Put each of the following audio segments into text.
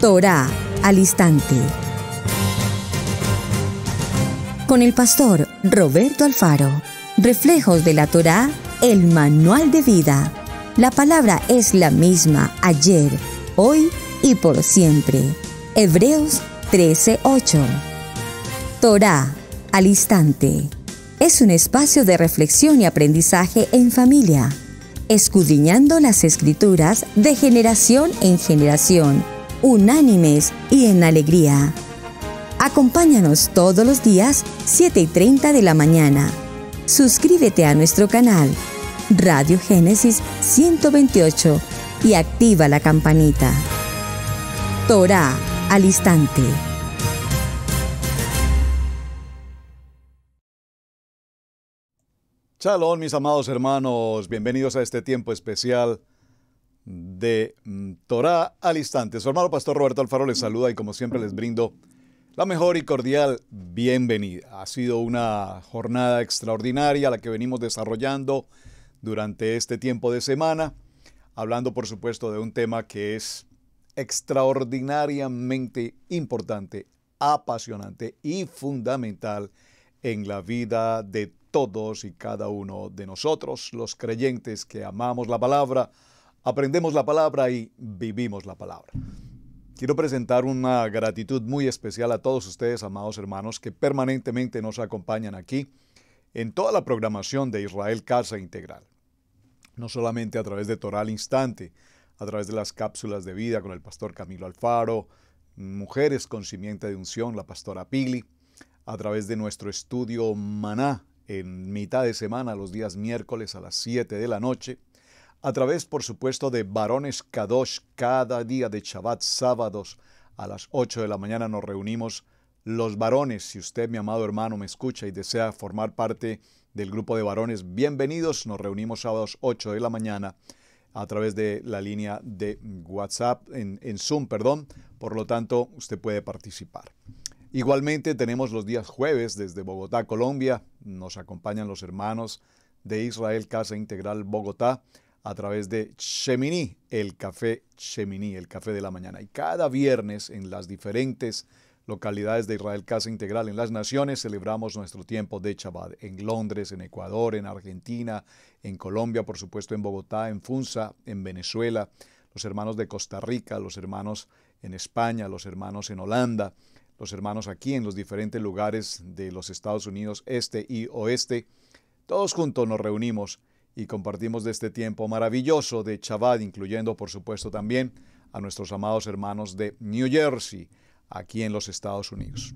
Torah al instante. Con el pastor Roberto Alfaro. Reflejos de la Torá, el manual de vida. La palabra es la misma ayer, hoy y por siempre. Hebreos 13:8. Torá al instante. Es un espacio de reflexión y aprendizaje en familia, escudriñando las escrituras de generación en generación unánimes y en alegría. Acompáñanos todos los días 7 y 30 de la mañana. Suscríbete a nuestro canal Radio Génesis 128 y activa la campanita. Torah al instante. Chalón, mis amados hermanos, bienvenidos a este tiempo especial de mm, Torá al instante. Su hermano Pastor Roberto Alfaro les saluda y como siempre les brindo la mejor y cordial bienvenida. Ha sido una jornada extraordinaria la que venimos desarrollando durante este tiempo de semana, hablando por supuesto de un tema que es extraordinariamente importante, apasionante y fundamental en la vida de todos y cada uno de nosotros, los creyentes que amamos la palabra, aprendemos la palabra y vivimos la palabra. Quiero presentar una gratitud muy especial a todos ustedes, amados hermanos, que permanentemente nos acompañan aquí en toda la programación de Israel Casa Integral. No solamente a través de Toral Instante, a través de las cápsulas de vida con el pastor Camilo Alfaro, Mujeres con Simiente de Unción, la pastora Pili, a través de nuestro estudio Maná en mitad de semana, los días miércoles a las 7 de la noche, a través, por supuesto, de Varones Kadosh, cada día de Shabbat, sábados, a las 8 de la mañana nos reunimos los varones. Si usted, mi amado hermano, me escucha y desea formar parte del grupo de varones, bienvenidos. Nos reunimos sábados 8 de la mañana a través de la línea de WhatsApp, en, en Zoom, perdón. Por lo tanto, usted puede participar. Igualmente tenemos los días jueves desde Bogotá, Colombia. Nos acompañan los hermanos de Israel Casa Integral Bogotá a través de Chemini, el café Chemini, el café de la mañana. Y cada viernes en las diferentes localidades de Israel Casa Integral en las Naciones celebramos nuestro tiempo de Chabad. En Londres, en Ecuador, en Argentina, en Colombia, por supuesto en Bogotá, en Funza, en Venezuela, los hermanos de Costa Rica, los hermanos en España, los hermanos en Holanda, los hermanos aquí en los diferentes lugares de los Estados Unidos, este y oeste. Todos juntos nos reunimos y compartimos de este tiempo maravilloso de Chabad, incluyendo por supuesto también a nuestros amados hermanos de New Jersey, aquí en los Estados Unidos.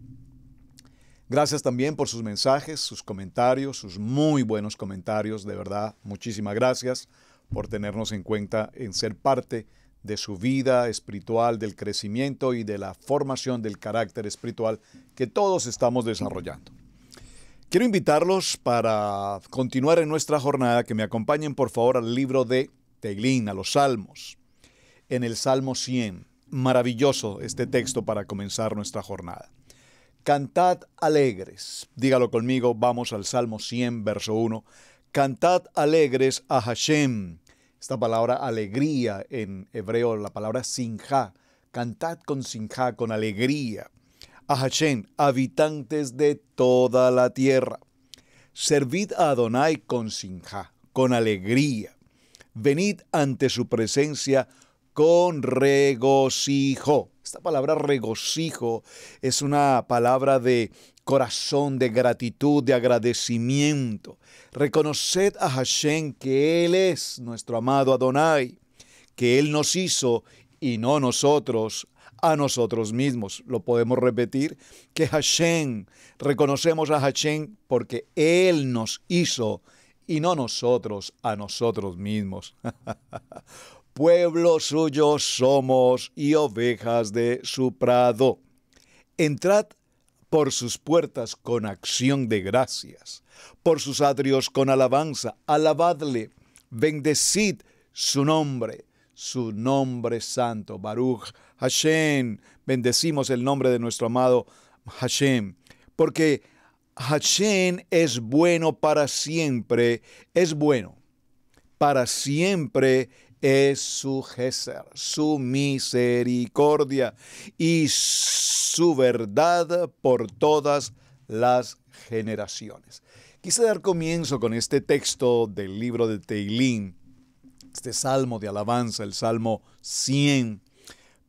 Gracias también por sus mensajes, sus comentarios, sus muy buenos comentarios, de verdad, muchísimas gracias por tenernos en cuenta en ser parte de su vida espiritual, del crecimiento y de la formación del carácter espiritual que todos estamos desarrollando. Quiero invitarlos para continuar en nuestra jornada que me acompañen por favor al libro de Teglin, a los Salmos, en el Salmo 100. Maravilloso este texto para comenzar nuestra jornada. Cantad alegres, dígalo conmigo, vamos al Salmo 100, verso 1. Cantad alegres a Hashem. Esta palabra alegría en hebreo, la palabra sinja. Cantad con sinja, con alegría a Hashem, habitantes de toda la tierra. Servid a Adonai con sinja, con alegría. Venid ante su presencia con regocijo. Esta palabra regocijo es una palabra de corazón, de gratitud, de agradecimiento. Reconoced a Hashem que Él es nuestro amado Adonai, que Él nos hizo y no nosotros a nosotros mismos. Lo podemos repetir, que Hashem, reconocemos a Hashem porque Él nos hizo y no nosotros a nosotros mismos. Pueblo suyo somos y ovejas de su prado. Entrad por sus puertas con acción de gracias, por sus atrios con alabanza, alabadle, bendecid su nombre, su nombre santo, Baruch Hashem, bendecimos el nombre de nuestro amado Hashem, porque Hashem es bueno para siempre, es bueno. Para siempre es su Geser, su misericordia y su verdad por todas las generaciones. Quise dar comienzo con este texto del libro de Teilín, este salmo de alabanza, el salmo 100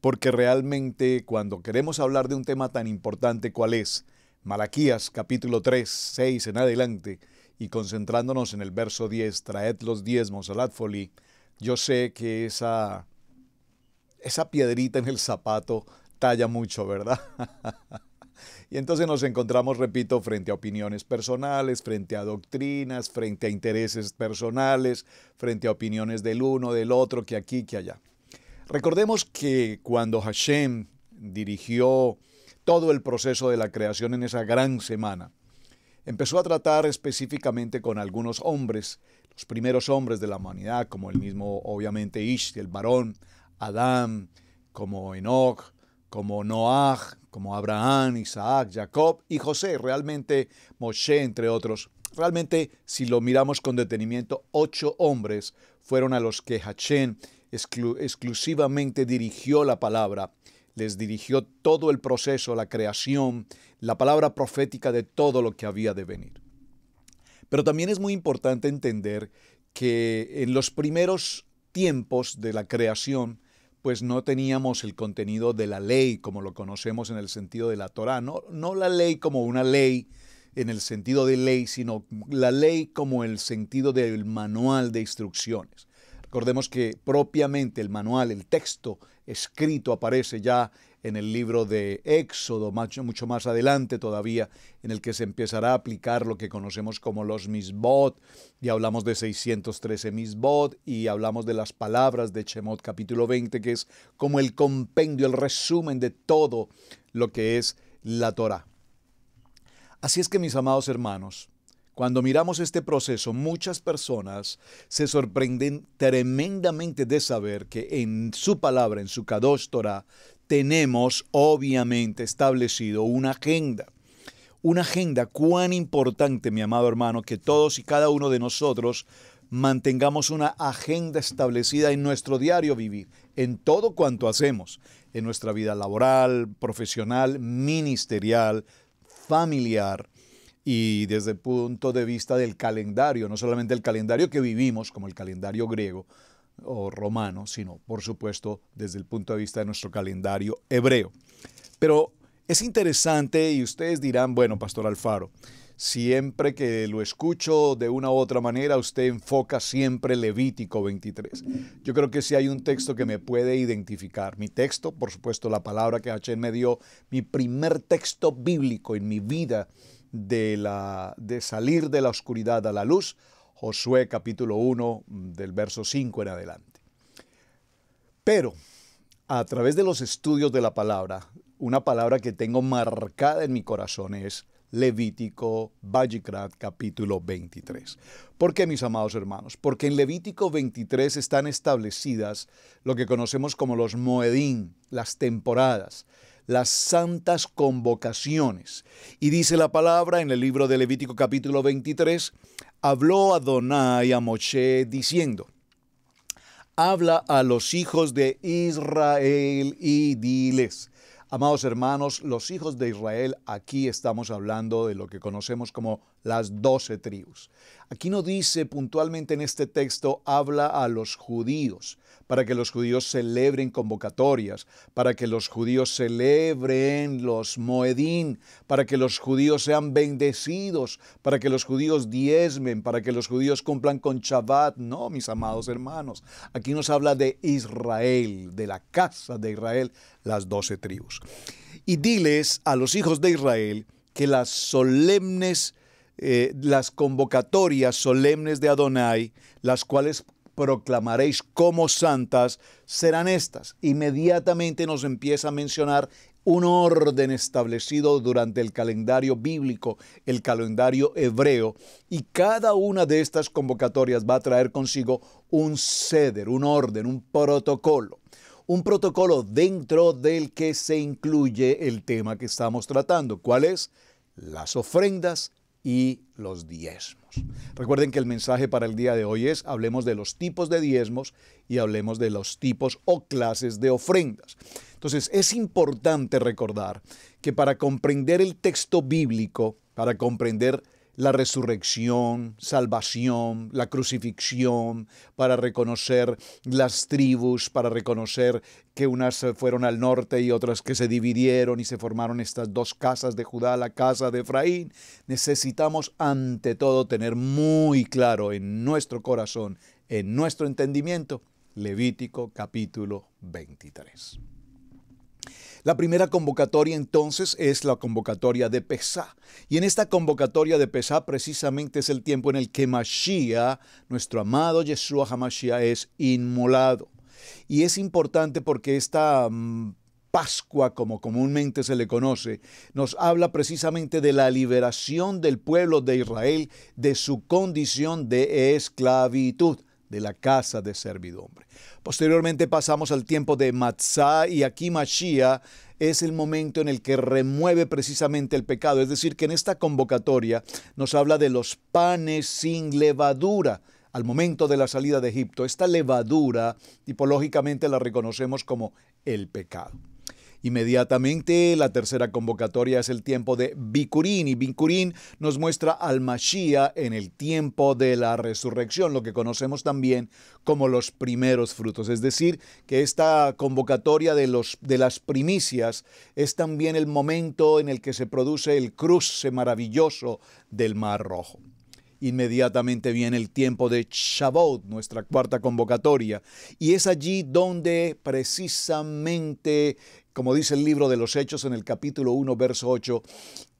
porque realmente cuando queremos hablar de un tema tan importante, ¿cuál es? Malaquías capítulo 3, 6 en adelante, y concentrándonos en el verso 10, traed los diezmos al atfolí, yo sé que esa, esa piedrita en el zapato talla mucho, ¿verdad? y entonces nos encontramos, repito, frente a opiniones personales, frente a doctrinas, frente a intereses personales, frente a opiniones del uno, del otro, que aquí, que allá. Recordemos que cuando Hashem dirigió todo el proceso de la creación en esa gran semana, empezó a tratar específicamente con algunos hombres, los primeros hombres de la humanidad, como el mismo, obviamente, Ish, el varón, Adán, como Enoch, como Noah, como Abraham, Isaac, Jacob y José, realmente Moshe, entre otros. Realmente, si lo miramos con detenimiento, ocho hombres fueron a los que Hashem exclusivamente dirigió la palabra, les dirigió todo el proceso, la creación, la palabra profética de todo lo que había de venir. Pero también es muy importante entender que en los primeros tiempos de la creación, pues no teníamos el contenido de la ley como lo conocemos en el sentido de la Torá, no la ley como una ley en el sentido de ley, sino la ley como el sentido del manual de instrucciones. Recordemos que propiamente el manual, el texto escrito aparece ya en el libro de Éxodo, mucho más adelante todavía, en el que se empezará a aplicar lo que conocemos como los misbot, y hablamos de 613 misbot, y hablamos de las palabras de Chemot capítulo 20, que es como el compendio, el resumen de todo lo que es la Torah. Así es que mis amados hermanos, cuando miramos este proceso, muchas personas se sorprenden tremendamente de saber que en su palabra, en su cadóstora, tenemos obviamente establecido una agenda. Una agenda cuán importante, mi amado hermano, que todos y cada uno de nosotros mantengamos una agenda establecida en nuestro diario vivir, en todo cuanto hacemos, en nuestra vida laboral, profesional, ministerial, familiar, y desde el punto de vista del calendario, no solamente el calendario que vivimos, como el calendario griego o romano, sino por supuesto desde el punto de vista de nuestro calendario hebreo. Pero es interesante y ustedes dirán, bueno, Pastor Alfaro, siempre que lo escucho de una u otra manera, usted enfoca siempre Levítico 23. Yo creo que si sí hay un texto que me puede identificar. Mi texto, por supuesto, la palabra que Hachén me dio, mi primer texto bíblico en mi vida de, la, de salir de la oscuridad a la luz, Josué capítulo 1 del verso 5 en adelante. Pero a través de los estudios de la palabra, una palabra que tengo marcada en mi corazón es Levítico, Vallicrat, capítulo 23. ¿Por qué, mis amados hermanos? Porque en Levítico 23 están establecidas lo que conocemos como los Moedín, las temporadas las santas convocaciones. Y dice la palabra en el libro de Levítico capítulo 23, habló a Adonai a Moshe diciendo, habla a los hijos de Israel y diles, amados hermanos, los hijos de Israel, aquí estamos hablando de lo que conocemos como las doce tribus. Aquí no dice puntualmente en este texto, habla a los judíos, para que los judíos celebren convocatorias, para que los judíos celebren los moedín, para que los judíos sean bendecidos, para que los judíos diezmen, para que los judíos cumplan con Shabbat. No, mis amados hermanos, aquí nos habla de Israel, de la casa de Israel, las doce tribus. Y diles a los hijos de Israel que las solemnes eh, las convocatorias solemnes de Adonai, las cuales proclamaréis como santas, serán estas. Inmediatamente nos empieza a mencionar un orden establecido durante el calendario bíblico, el calendario hebreo, y cada una de estas convocatorias va a traer consigo un ceder, un orden, un protocolo. Un protocolo dentro del que se incluye el tema que estamos tratando, ¿cuál es? Las ofrendas y los diezmos. Recuerden que el mensaje para el día de hoy es hablemos de los tipos de diezmos y hablemos de los tipos o clases de ofrendas. Entonces es importante recordar que para comprender el texto bíblico, para comprender la resurrección, salvación, la crucifixión, para reconocer las tribus, para reconocer que unas fueron al norte y otras que se dividieron y se formaron estas dos casas de Judá, la casa de Efraín. Necesitamos ante todo tener muy claro en nuestro corazón, en nuestro entendimiento, Levítico capítulo 23. La primera convocatoria entonces es la convocatoria de Pesá. Y en esta convocatoria de Pesá precisamente es el tiempo en el que Mashiach, nuestro amado Yeshua HaMashiach, es inmolado. Y es importante porque esta mm, Pascua, como comúnmente se le conoce, nos habla precisamente de la liberación del pueblo de Israel de su condición de esclavitud de la casa de servidumbre. Posteriormente pasamos al tiempo de Matzah y aquí Mashiach es el momento en el que remueve precisamente el pecado. Es decir, que en esta convocatoria nos habla de los panes sin levadura al momento de la salida de Egipto. Esta levadura tipológicamente la reconocemos como el pecado. Inmediatamente la tercera convocatoria es el tiempo de Bicurín y Bicurín nos muestra al Mashiach en el tiempo de la resurrección, lo que conocemos también como los primeros frutos. Es decir, que esta convocatoria de, los, de las primicias es también el momento en el que se produce el cruce maravilloso del Mar Rojo. Inmediatamente viene el tiempo de Shabbat, nuestra cuarta convocatoria, y es allí donde precisamente como dice el libro de los Hechos en el capítulo 1, verso 8,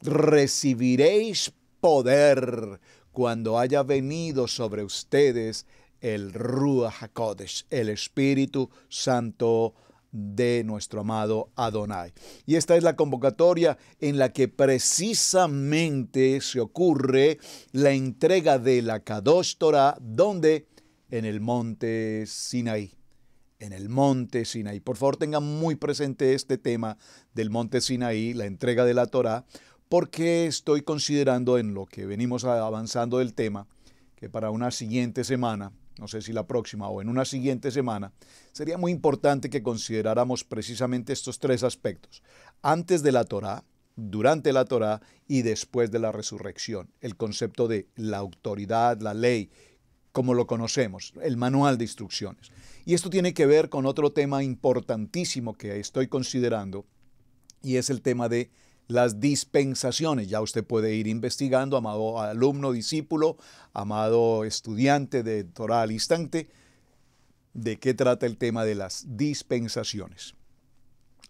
recibiréis poder cuando haya venido sobre ustedes el Ruach HaKodesh, el Espíritu Santo de nuestro amado Adonai. Y esta es la convocatoria en la que precisamente se ocurre la entrega de la Kadosh Torah, donde en el monte Sinaí en el monte Sinaí. Por favor, tengan muy presente este tema del monte Sinaí, la entrega de la Torá, porque estoy considerando en lo que venimos avanzando del tema, que para una siguiente semana, no sé si la próxima o en una siguiente semana, sería muy importante que consideráramos precisamente estos tres aspectos. Antes de la Torá, durante la Torá y después de la resurrección, el concepto de la autoridad, la ley como lo conocemos, el manual de instrucciones. Y esto tiene que ver con otro tema importantísimo que estoy considerando, y es el tema de las dispensaciones. Ya usted puede ir investigando, amado alumno, discípulo, amado estudiante de Torah al instante, de qué trata el tema de las dispensaciones.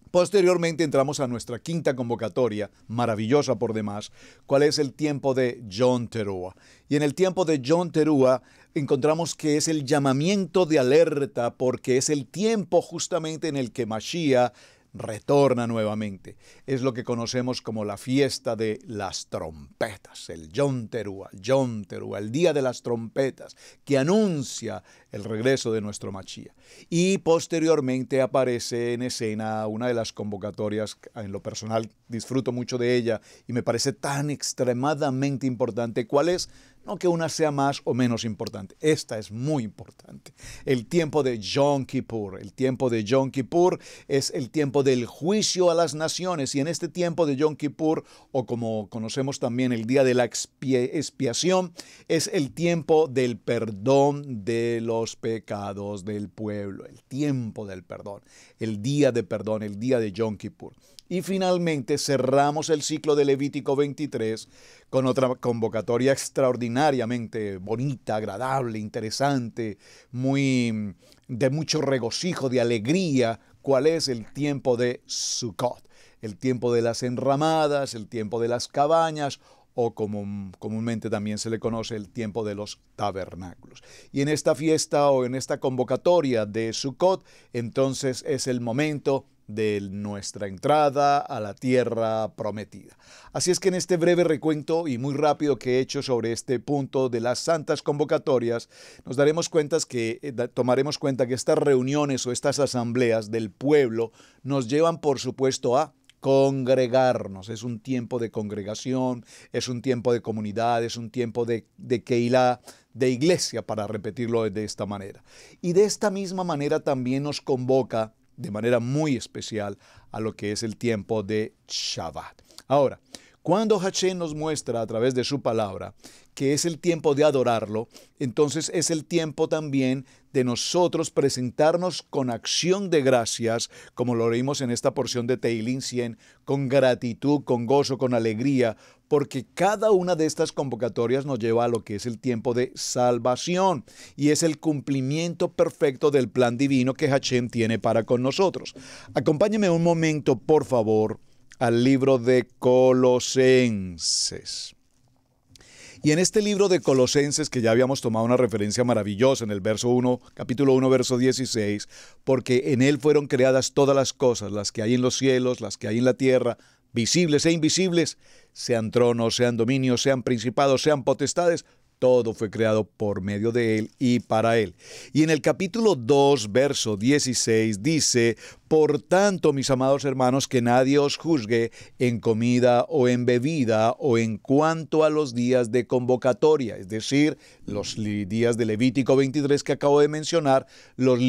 Posteriormente entramos a nuestra quinta convocatoria, maravillosa por demás, cuál es el tiempo de John Terúa. Y en el tiempo de John Terúa encontramos que es el llamamiento de alerta porque es el tiempo justamente en el que Mashiach retorna nuevamente. Es lo que conocemos como la fiesta de las trompetas, el Yom Teruah, Yom el día de las trompetas, que anuncia el regreso de nuestro Machía. Y posteriormente aparece en escena una de las convocatorias, en lo personal disfruto mucho de ella y me parece tan extremadamente importante. ¿Cuál es? No que una sea más o menos importante, esta es muy importante. El tiempo de Yom Kippur, el tiempo de Yom Kippur es el tiempo del juicio a las naciones y en este tiempo de Yom Kippur, o como conocemos también el día de la expiación, es el tiempo del perdón de los pecados del pueblo, el tiempo del perdón, el día de perdón, el día de Yom Kippur. Y finalmente cerramos el ciclo de Levítico 23 con otra convocatoria extraordinariamente bonita, agradable, interesante, muy de mucho regocijo, de alegría, cuál es el tiempo de Sukkot, el tiempo de las enramadas, el tiempo de las cabañas o como comúnmente también se le conoce el tiempo de los tabernáculos. Y en esta fiesta o en esta convocatoria de Sukkot, entonces es el momento de nuestra entrada a la tierra prometida. Así es que en este breve recuento y muy rápido que he hecho sobre este punto de las santas convocatorias, nos daremos cuenta que eh, tomaremos cuenta que estas reuniones o estas asambleas del pueblo nos llevan por supuesto a congregarnos. Es un tiempo de congregación, es un tiempo de comunidad, es un tiempo de, de Keilah, de iglesia, para repetirlo de esta manera. Y de esta misma manera también nos convoca de manera muy especial a lo que es el tiempo de Shabbat. Ahora, cuando Hashem nos muestra a través de su palabra que es el tiempo de adorarlo, entonces es el tiempo también de nosotros presentarnos con acción de gracias, como lo leímos en esta porción de Teilin 100, con gratitud, con gozo, con alegría, porque cada una de estas convocatorias nos lleva a lo que es el tiempo de salvación y es el cumplimiento perfecto del plan divino que Hachem tiene para con nosotros. Acompáñeme un momento, por favor, al libro de Colosenses. Y en este libro de Colosenses, que ya habíamos tomado una referencia maravillosa en el verso 1, capítulo 1, verso 16, porque en él fueron creadas todas las cosas, las que hay en los cielos, las que hay en la tierra, visibles e invisibles, sean tronos, sean dominios, sean principados, sean potestades, todo fue creado por medio de Él y para Él. Y en el capítulo 2, verso 16 dice, Por tanto, mis amados hermanos, que nadie os juzgue en comida o en bebida o en cuanto a los días de convocatoria, es decir, los días de Levítico 23 que acabo de mencionar, los,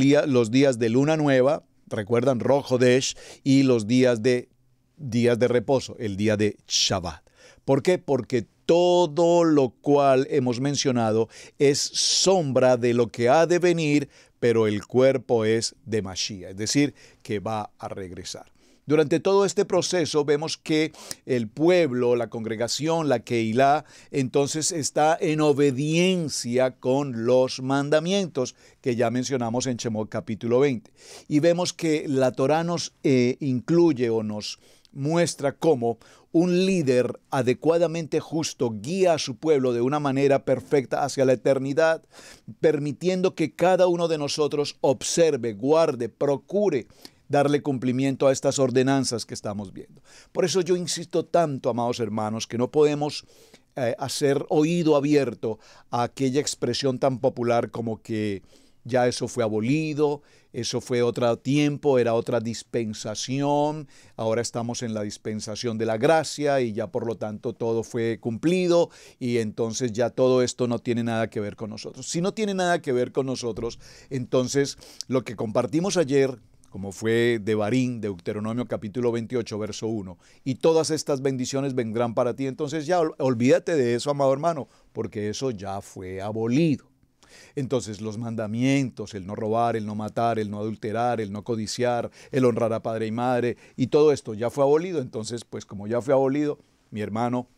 días de luna nueva, recuerdan rojo Desh, y los días de días de reposo, el día de Shabbat. ¿Por qué? Porque todo lo cual hemos mencionado es sombra de lo que ha de venir, pero el cuerpo es de Mashiach, es decir, que va a regresar. Durante todo este proceso vemos que el pueblo, la congregación, la Keilah, entonces está en obediencia con los mandamientos que ya mencionamos en Shemot capítulo 20. Y vemos que la Torah nos eh, incluye o nos muestra cómo un líder adecuadamente justo guía a su pueblo de una manera perfecta hacia la eternidad, permitiendo que cada uno de nosotros observe, guarde, procure darle cumplimiento a estas ordenanzas que estamos viendo. Por eso yo insisto tanto, amados hermanos, que no podemos eh, hacer oído abierto a aquella expresión tan popular como que ya eso fue abolido, eso fue otro tiempo, era otra dispensación, ahora estamos en la dispensación de la gracia y ya por lo tanto todo fue cumplido y entonces ya todo esto no tiene nada que ver con nosotros. Si no tiene nada que ver con nosotros, entonces lo que compartimos ayer como fue de Barín, Deuteronomio capítulo 28, verso 1. Y todas estas bendiciones vendrán para ti. Entonces ya olvídate de eso, amado hermano, porque eso ya fue abolido. Entonces los mandamientos, el no robar, el no matar, el no adulterar, el no codiciar, el honrar a padre y madre, y todo esto ya fue abolido. Entonces, pues como ya fue abolido, mi hermano,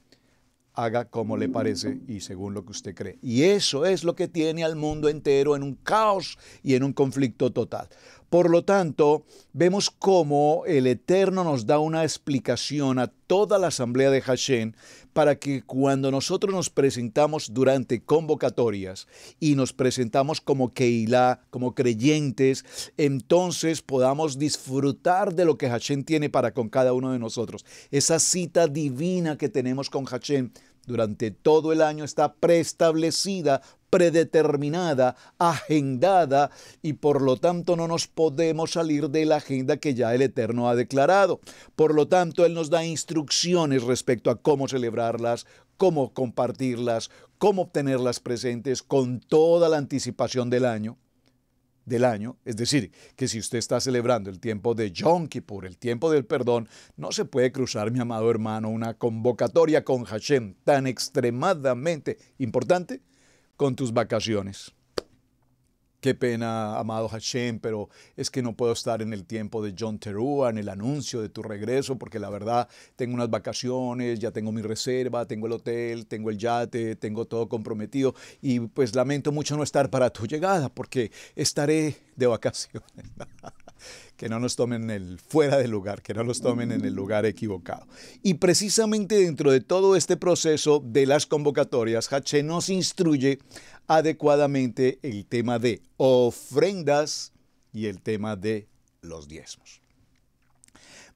haga como le parece y según lo que usted cree. Y eso es lo que tiene al mundo entero en un caos y en un conflicto total. Por lo tanto, vemos cómo el Eterno nos da una explicación a toda la asamblea de Hashem para que cuando nosotros nos presentamos durante convocatorias y nos presentamos como Keilah, como creyentes, entonces podamos disfrutar de lo que Hashem tiene para con cada uno de nosotros. Esa cita divina que tenemos con Hashem durante todo el año está preestablecida predeterminada, agendada, y por lo tanto no nos podemos salir de la agenda que ya el Eterno ha declarado. Por lo tanto, Él nos da instrucciones respecto a cómo celebrarlas, cómo compartirlas, cómo obtenerlas presentes con toda la anticipación del año del año, es decir, que si usted está celebrando el tiempo de Yom Kippur, el tiempo del perdón, no se puede cruzar, mi amado hermano, una convocatoria con Hashem tan extremadamente importante con tus vacaciones. Qué pena, amado Hashem, pero es que no puedo estar en el tiempo de John Terúa, en el anuncio de tu regreso, porque la verdad tengo unas vacaciones, ya tengo mi reserva, tengo el hotel, tengo el yate, tengo todo comprometido y pues lamento mucho no estar para tu llegada, porque estaré de vacaciones. que no nos tomen el fuera del lugar, que no nos tomen en el lugar equivocado. Y precisamente dentro de todo este proceso de las convocatorias, Haché nos instruye adecuadamente el tema de ofrendas y el tema de los diezmos.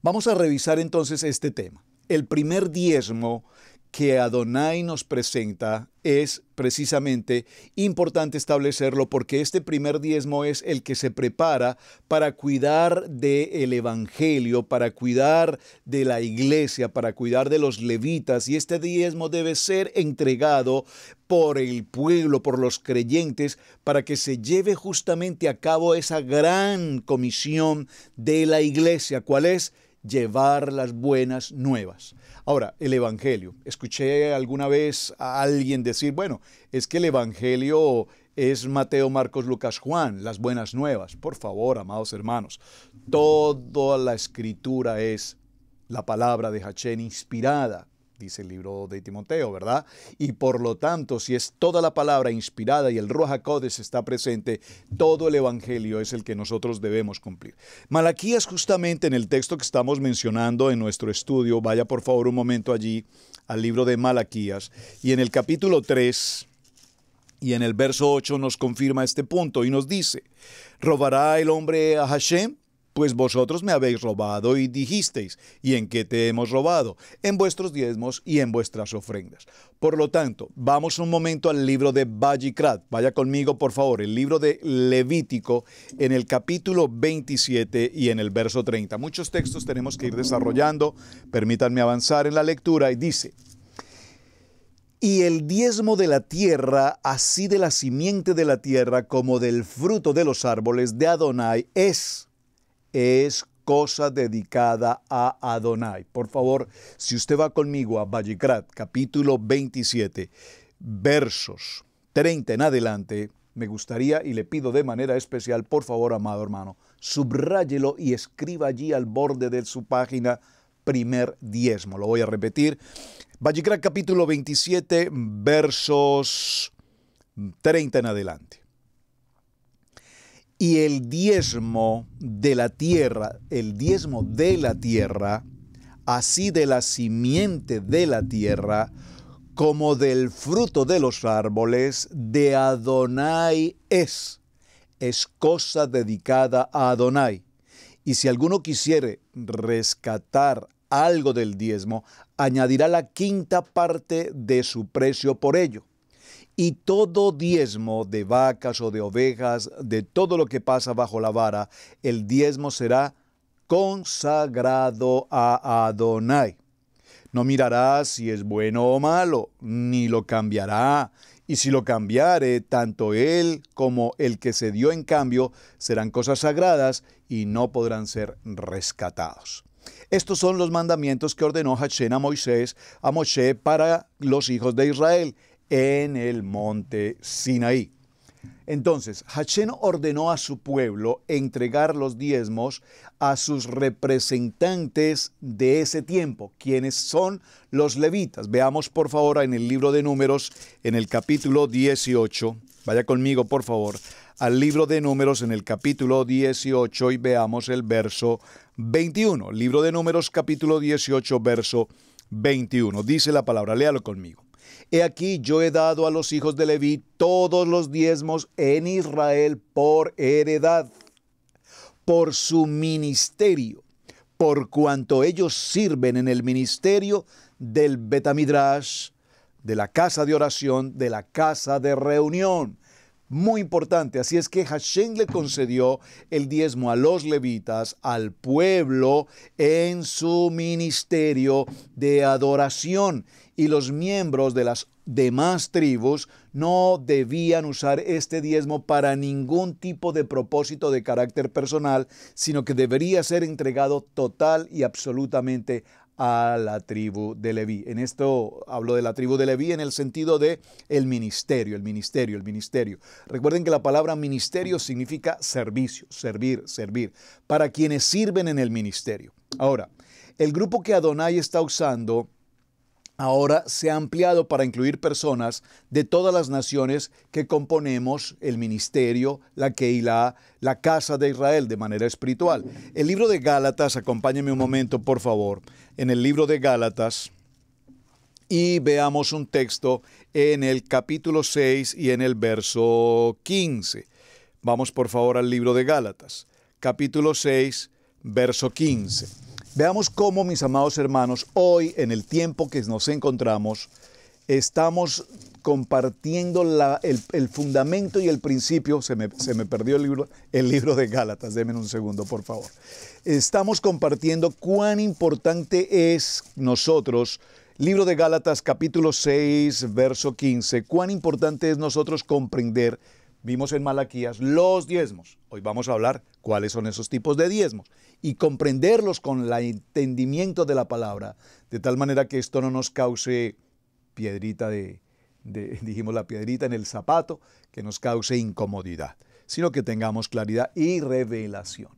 Vamos a revisar entonces este tema. El primer diezmo que Adonai nos presenta es precisamente importante establecerlo porque este primer diezmo es el que se prepara para cuidar del Evangelio, para cuidar de la iglesia, para cuidar de los levitas y este diezmo debe ser entregado por el pueblo, por los creyentes, para que se lleve justamente a cabo esa gran comisión de la iglesia. ¿Cuál es? llevar las buenas nuevas. Ahora, el Evangelio. Escuché alguna vez a alguien decir, bueno, es que el Evangelio es Mateo, Marcos, Lucas, Juan, las buenas nuevas. Por favor, amados hermanos, toda la escritura es la palabra de Hachén inspirada dice el libro de Timoteo, ¿verdad? Y por lo tanto, si es toda la palabra inspirada y el Roja Codes está presente, todo el Evangelio es el que nosotros debemos cumplir. Malaquías justamente en el texto que estamos mencionando en nuestro estudio, vaya por favor un momento allí al libro de Malaquías, y en el capítulo 3, y en el verso 8 nos confirma este punto y nos dice, ¿robará el hombre a Hashem? Pues vosotros me habéis robado y dijisteis, ¿y en qué te hemos robado? En vuestros diezmos y en vuestras ofrendas. Por lo tanto, vamos un momento al libro de Bajikrat. Vaya conmigo, por favor, el libro de Levítico en el capítulo 27 y en el verso 30. Muchos textos tenemos que ir desarrollando. Permítanme avanzar en la lectura y dice, y el diezmo de la tierra, así de la simiente de la tierra como del fruto de los árboles de Adonai, es es cosa dedicada a Adonai. Por favor, si usted va conmigo a Vallecrat, capítulo 27, versos 30 en adelante, me gustaría y le pido de manera especial, por favor, amado hermano, subráyelo y escriba allí al borde de su página primer diezmo. Lo voy a repetir. Vallecrat capítulo 27, versos 30 en adelante y el diezmo de la tierra, el diezmo de la tierra, así de la simiente de la tierra, como del fruto de los árboles, de Adonai es. Es cosa dedicada a Adonai. Y si alguno quisiere rescatar algo del diezmo, añadirá la quinta parte de su precio por ello y todo diezmo de vacas o de ovejas, de todo lo que pasa bajo la vara, el diezmo será consagrado a Adonai. No mirará si es bueno o malo, ni lo cambiará. Y si lo cambiare, tanto él como el que se dio en cambio serán cosas sagradas y no podrán ser rescatados. Estos son los mandamientos que ordenó Hashem a Moisés, a Moshe para los hijos de Israel en el monte Sinaí. Entonces, Hacheno ordenó a su pueblo entregar los diezmos a sus representantes de ese tiempo, quienes son los levitas. Veamos por favor en el libro de números, en el capítulo 18, vaya conmigo por favor, al libro de números en el capítulo 18 y veamos el verso 21. Libro de números capítulo 18, verso 21. Dice la palabra, léalo conmigo. He aquí yo he dado a los hijos de Leví todos los diezmos en Israel por heredad, por su ministerio, por cuanto ellos sirven en el ministerio del Betamidrash, de la casa de oración, de la casa de reunión. Muy importante, así es que Hashem le concedió el diezmo a los levitas, al pueblo, en su ministerio de adoración y los miembros de las demás tribus no debían usar este diezmo para ningún tipo de propósito de carácter personal, sino que debería ser entregado total y absolutamente a la tribu de Leví. En esto hablo de la tribu de Leví en el sentido de el ministerio, el ministerio, el ministerio. Recuerden que la palabra ministerio significa servicio, servir, servir, para quienes sirven en el ministerio. Ahora, el grupo que Adonai está usando ahora se ha ampliado para incluir personas de todas las naciones que componemos el ministerio, la Keilah, la casa de Israel de manera espiritual. El libro de Gálatas, acompáñeme un momento por favor, en el libro de Gálatas y veamos un texto en el capítulo 6 y en el verso 15. Vamos por favor al libro de Gálatas, capítulo 6, verso 15. Veamos cómo, mis amados hermanos, hoy en el tiempo que nos encontramos, estamos compartiendo el, fundamento y el principio. Se me, perdió el libro, el libro de Gálatas, Deme un segundo, por favor. Estamos compartiendo cuán importante es nosotros, libro de Gálatas capítulo 6, verso 15, cuán importante es nosotros comprender, vimos en Malaquías, los diezmos. Hoy vamos a hablar cuáles son esos tipos de diezmos y comprenderlos con el entendimiento de la palabra, de tal manera que esto no nos cause piedrita de, dijimos la piedrita en el zapato, que nos cause incomodidad, sino que tengamos claridad y revelación.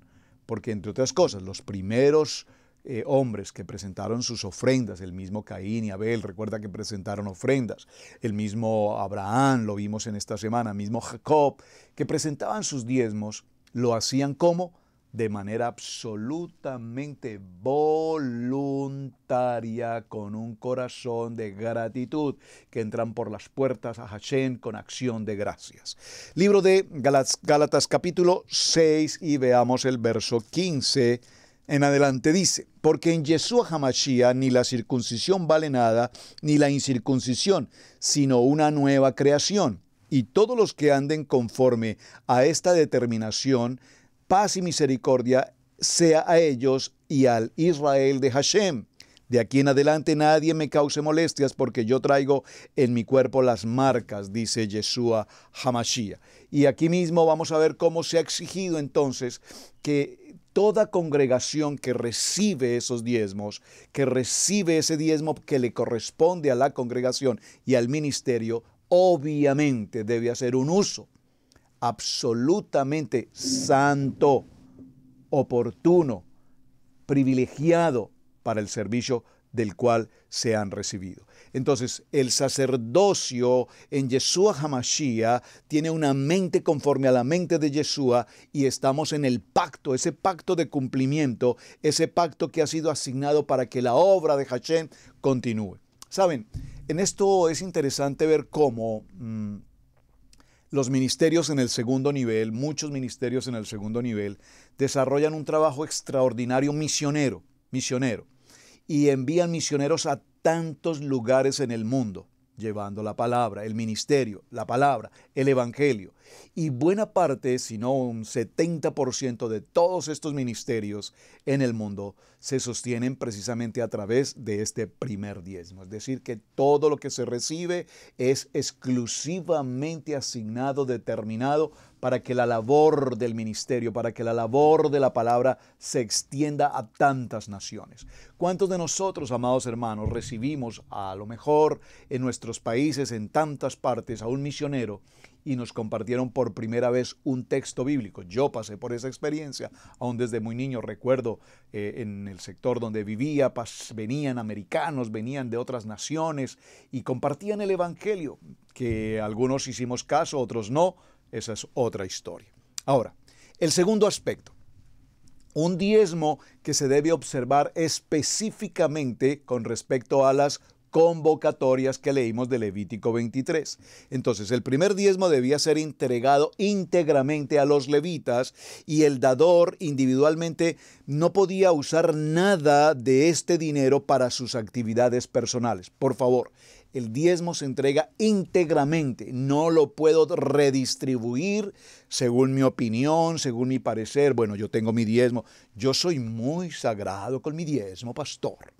Porque entre otras cosas, los primeros eh, hombres que presentaron sus ofrendas, el mismo Caín y Abel, recuerda que presentaron ofrendas, el mismo Abraham, lo vimos en esta semana, el mismo Jacob, que presentaban sus diezmos, lo hacían como de manera absolutamente voluntaria, con un corazón de gratitud, que entran por las puertas a Hashem con acción de gracias. Libro de Gálatas capítulo 6 y veamos el verso 15. En adelante dice, porque en Yeshua Hamashia... ni la circuncisión vale nada, ni la incircuncisión, sino una nueva creación. Y todos los que anden conforme a esta determinación paz y misericordia sea a ellos y al Israel de Hashem. De aquí en adelante nadie me cause molestias porque yo traigo en mi cuerpo las marcas, dice Yeshua Hamashiach. Y aquí mismo vamos a ver cómo se ha exigido entonces que toda congregación que recibe esos diezmos, que recibe ese diezmo que le corresponde a la congregación y al ministerio, obviamente debe hacer un uso absolutamente santo, oportuno, privilegiado para el servicio del cual se han recibido. Entonces, el sacerdocio en Yeshua Hamashiach tiene una mente conforme a la mente de Yeshua y estamos en el pacto, ese pacto de cumplimiento, ese pacto que ha sido asignado para que la obra de Hashem continúe. Saben, en esto es interesante ver cómo mm, los ministerios en el segundo nivel, muchos ministerios en el segundo nivel, desarrollan un trabajo extraordinario misionero, misionero, y envían misioneros a tantos lugares en el mundo llevando la palabra, el ministerio, la palabra, el evangelio. Y buena parte, si no un 70% de todos estos ministerios en el mundo se sostienen precisamente a través de este primer diezmo. Es decir, que todo lo que se recibe es exclusivamente asignado, determinado para que la labor del ministerio, para que la labor de la palabra se extienda a tantas naciones. ¿Cuántos de nosotros, amados hermanos, recibimos a lo mejor en nuestros países, en tantas partes, a un misionero y nos compartieron por primera vez un texto bíblico. Yo pasé por esa experiencia, aún desde muy niño recuerdo eh, en el sector donde vivía, pas, venían americanos, venían de otras naciones y compartían el Evangelio, que algunos hicimos caso, otros no, esa es otra historia. Ahora, el segundo aspecto, un diezmo que se debe observar específicamente con respecto a las convocatorias que leímos de Levítico 23. Entonces, el primer diezmo debía ser entregado íntegramente a los levitas y el dador individualmente no podía usar nada de este dinero para sus actividades personales. Por favor, el diezmo se entrega íntegramente, no lo puedo redistribuir según mi opinión, según mi parecer. Bueno, yo tengo mi diezmo, yo soy muy sagrado con mi diezmo, pastor.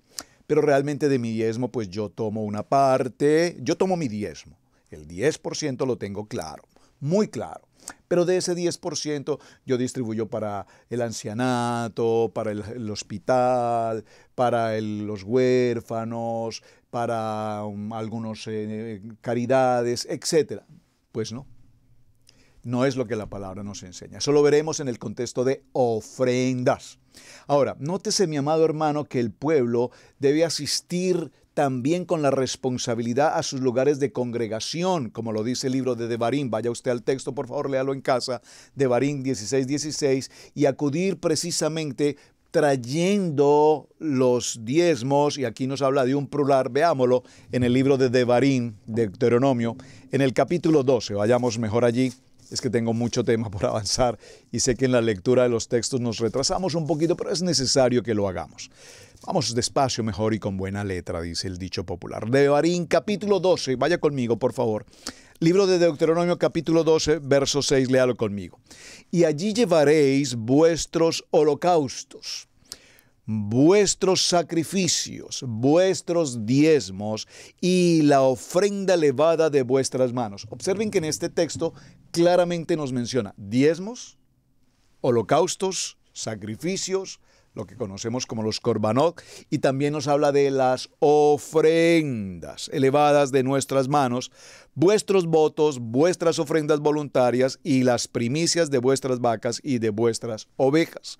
Pero realmente de mi diezmo, pues yo tomo una parte, yo tomo mi diezmo. El 10% lo tengo claro, muy claro. Pero de ese 10% yo distribuyo para el ancianato, para el, hospital, para los huérfanos, para algunas um, algunos eh, caridades, etcétera. Pues no. No es lo que la palabra nos enseña. Eso veremos en el contexto de ofrendas. Ahora, nótese mi amado hermano que el pueblo debe asistir también con la responsabilidad a sus lugares de congregación, como lo dice el libro de Devarim. Vaya usted al texto, por favor, léalo en casa, Devarim 16, 16, y acudir precisamente trayendo los diezmos, y aquí nos habla de un plural, veámoslo, en el libro de Devarín, de Deuteronomio, en el capítulo 12, vayamos mejor allí, es que tengo mucho tema por avanzar y sé que en la lectura de los textos nos retrasamos un poquito, pero es necesario que lo hagamos. Vamos despacio mejor y con buena letra, dice el dicho popular. Devarín, capítulo 12, vaya conmigo por favor, Libro de Deuteronomio capítulo 12, verso 6, léalo conmigo. Y allí llevaréis vuestros holocaustos, vuestros sacrificios, vuestros diezmos y la ofrenda elevada de vuestras manos. Observen que en este texto claramente nos menciona diezmos, holocaustos, sacrificios, lo que conocemos como los korbanot, y también nos habla de las ofrendas elevadas de nuestras manos, vuestros votos, vuestras ofrendas voluntarias y las primicias de vuestras vacas y de vuestras ovejas.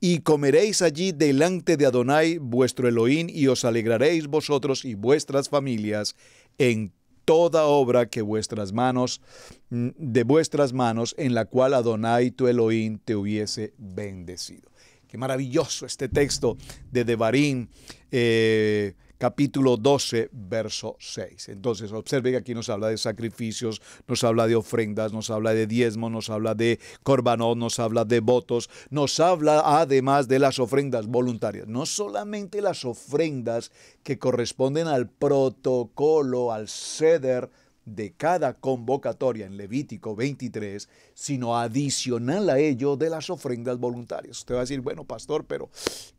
Y comeréis allí delante de Adonai vuestro Elohim y os alegraréis vosotros y vuestras familias en toda obra que vuestras manos, mm, de vuestras manos, en la cual Adonai tu Elohim te hubiese bendecido. Qué maravilloso este texto de Devarim, eh, capítulo 12, verso 6. Entonces, observe que aquí nos habla de sacrificios, nos habla de ofrendas, nos habla de diezmo, nos habla de corbanot, nos habla de votos, nos habla además de las ofrendas voluntarias. No solamente las ofrendas que corresponden al protocolo, al ceder de cada convocatoria en Levítico 23, sino adicional a ello de las ofrendas voluntarias. Usted va a decir, bueno, pastor, pero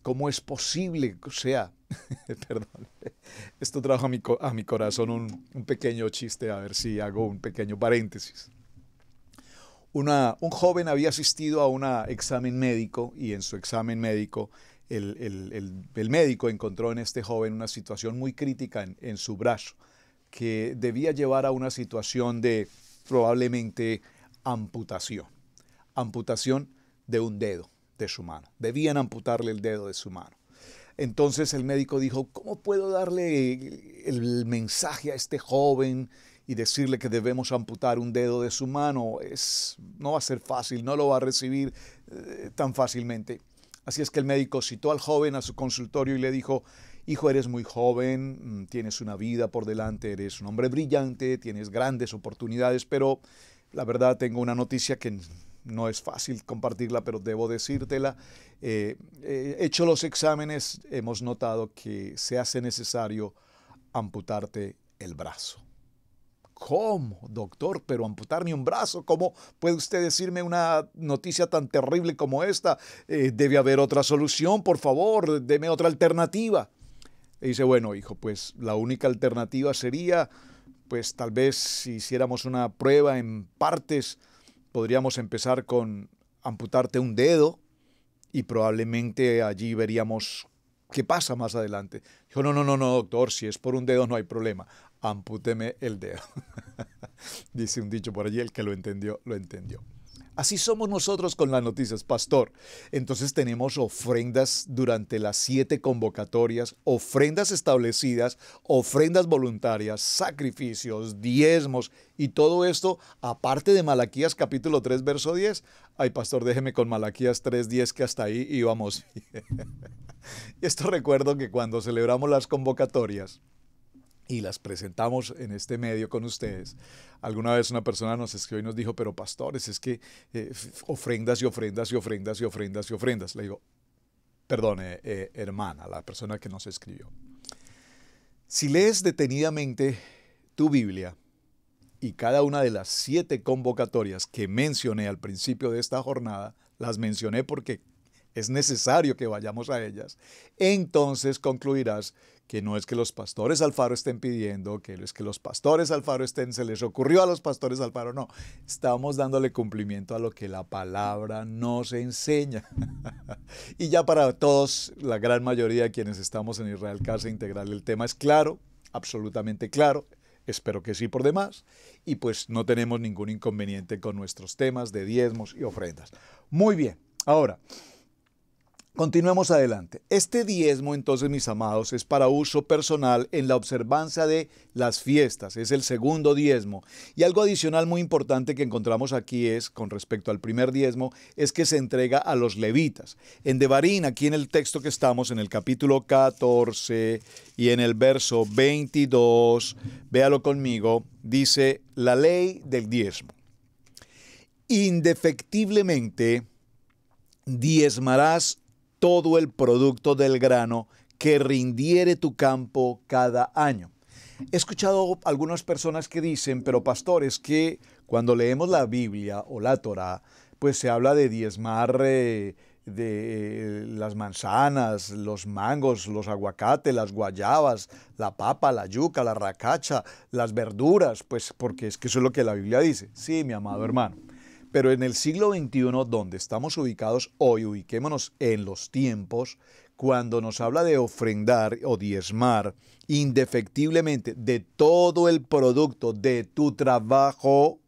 ¿cómo es posible? que sea, perdón, esto trajo a mi, corazón un, pequeño chiste, a ver si hago un pequeño paréntesis. Una, un joven había asistido a un examen médico y en su examen médico el, médico encontró en este joven una situación muy crítica en su brazo que debía llevar a una situación de probablemente amputación. Amputación de un dedo de su mano. Debían amputarle el dedo de su mano. Entonces el médico dijo, ¿cómo puedo darle el mensaje a este joven y decirle que debemos amputar un dedo de su mano? Es, no va a ser fácil, no lo va a recibir eh, tan fácilmente. Así es que el médico citó al joven a su consultorio y le dijo, hijo, eres muy joven, mm, tienes una vida por delante, eres un hombre brillante, tienes grandes oportunidades, pero la verdad tengo una noticia que no es fácil compartirla, pero debo decírtela. Eh, eh, hecho los exámenes, hemos notado que se hace necesario amputarte el brazo. ¿Cómo, doctor? Pero amputarme un brazo, ¿cómo puede usted decirme una noticia tan terrible como esta? Eh, debe haber otra solución, por favor, deme otra alternativa. Y dice, bueno, hijo, pues la única alternativa sería, pues tal vez si hiciéramos una prueba en partes, podríamos empezar con amputarte un dedo y probablemente allí veríamos qué pasa más adelante. Dijo, no, no, no, no, doctor, si es por un dedo no hay problema, ampúteme el dedo. Dice un dicho por allí, el que lo entendió, lo entendió. Así somos nosotros con las noticias, pastor. Entonces tenemos ofrendas durante las siete convocatorias, ofrendas establecidas, ofrendas voluntarias, sacrificios, diezmos y todo esto, aparte de Malaquías capítulo 3, verso 10. Ay, pastor, déjeme con Malaquías 3, 10 que hasta ahí íbamos. esto recuerdo que cuando celebramos las convocatorias, y las presentamos en este medio con ustedes. Alguna vez una persona nos escribió y nos dijo, pero pastores, es que eh, ofrendas y ofrendas y ofrendas y ofrendas y ofrendas. Le digo, perdone, eh, hermana, la persona que nos escribió. Si lees detenidamente tu Biblia y cada una de las siete convocatorias que mencioné al principio de esta jornada, las mencioné porque es necesario que vayamos a ellas, entonces concluirás que no es que los pastores Alfaro estén pidiendo, que es que los pastores Alfaro estén, se les ocurrió a los pastores Alfaro, no, estamos dándole cumplimiento a lo que la palabra nos enseña. y ya para todos, la gran mayoría de quienes estamos en Israel Casa Integral, el tema es claro, absolutamente claro, espero que sí por demás, y pues no tenemos ningún inconveniente con nuestros temas de diezmos y ofrendas. Muy bien, ahora... Continuemos adelante. Este diezmo, entonces, mis amados, es para uso personal en la observancia de las fiestas. Es el segundo diezmo. Y algo adicional muy importante que encontramos aquí es, con respecto al primer diezmo, es que se entrega a los levitas. En Devarín, aquí en el texto que estamos, en el capítulo 14 y en el verso 22, véalo conmigo, dice la ley del diezmo. Indefectiblemente diezmarás todo el producto del grano que rindiere tu campo cada año. He escuchado algunas personas que dicen, pero pastores, que cuando leemos la Biblia o la Torá, pues se habla de diezmar eh, de eh, las manzanas, los mangos, los aguacates, las guayabas, la papa, la yuca, la racacha, las verduras, pues porque es que eso es lo que la Biblia dice. Sí, mi amado hermano. Pero en el siglo XXI, donde estamos ubicados hoy, ubiquémonos en los tiempos, cuando nos habla de ofrendar o diezmar indefectiblemente de todo el producto de tu trabajo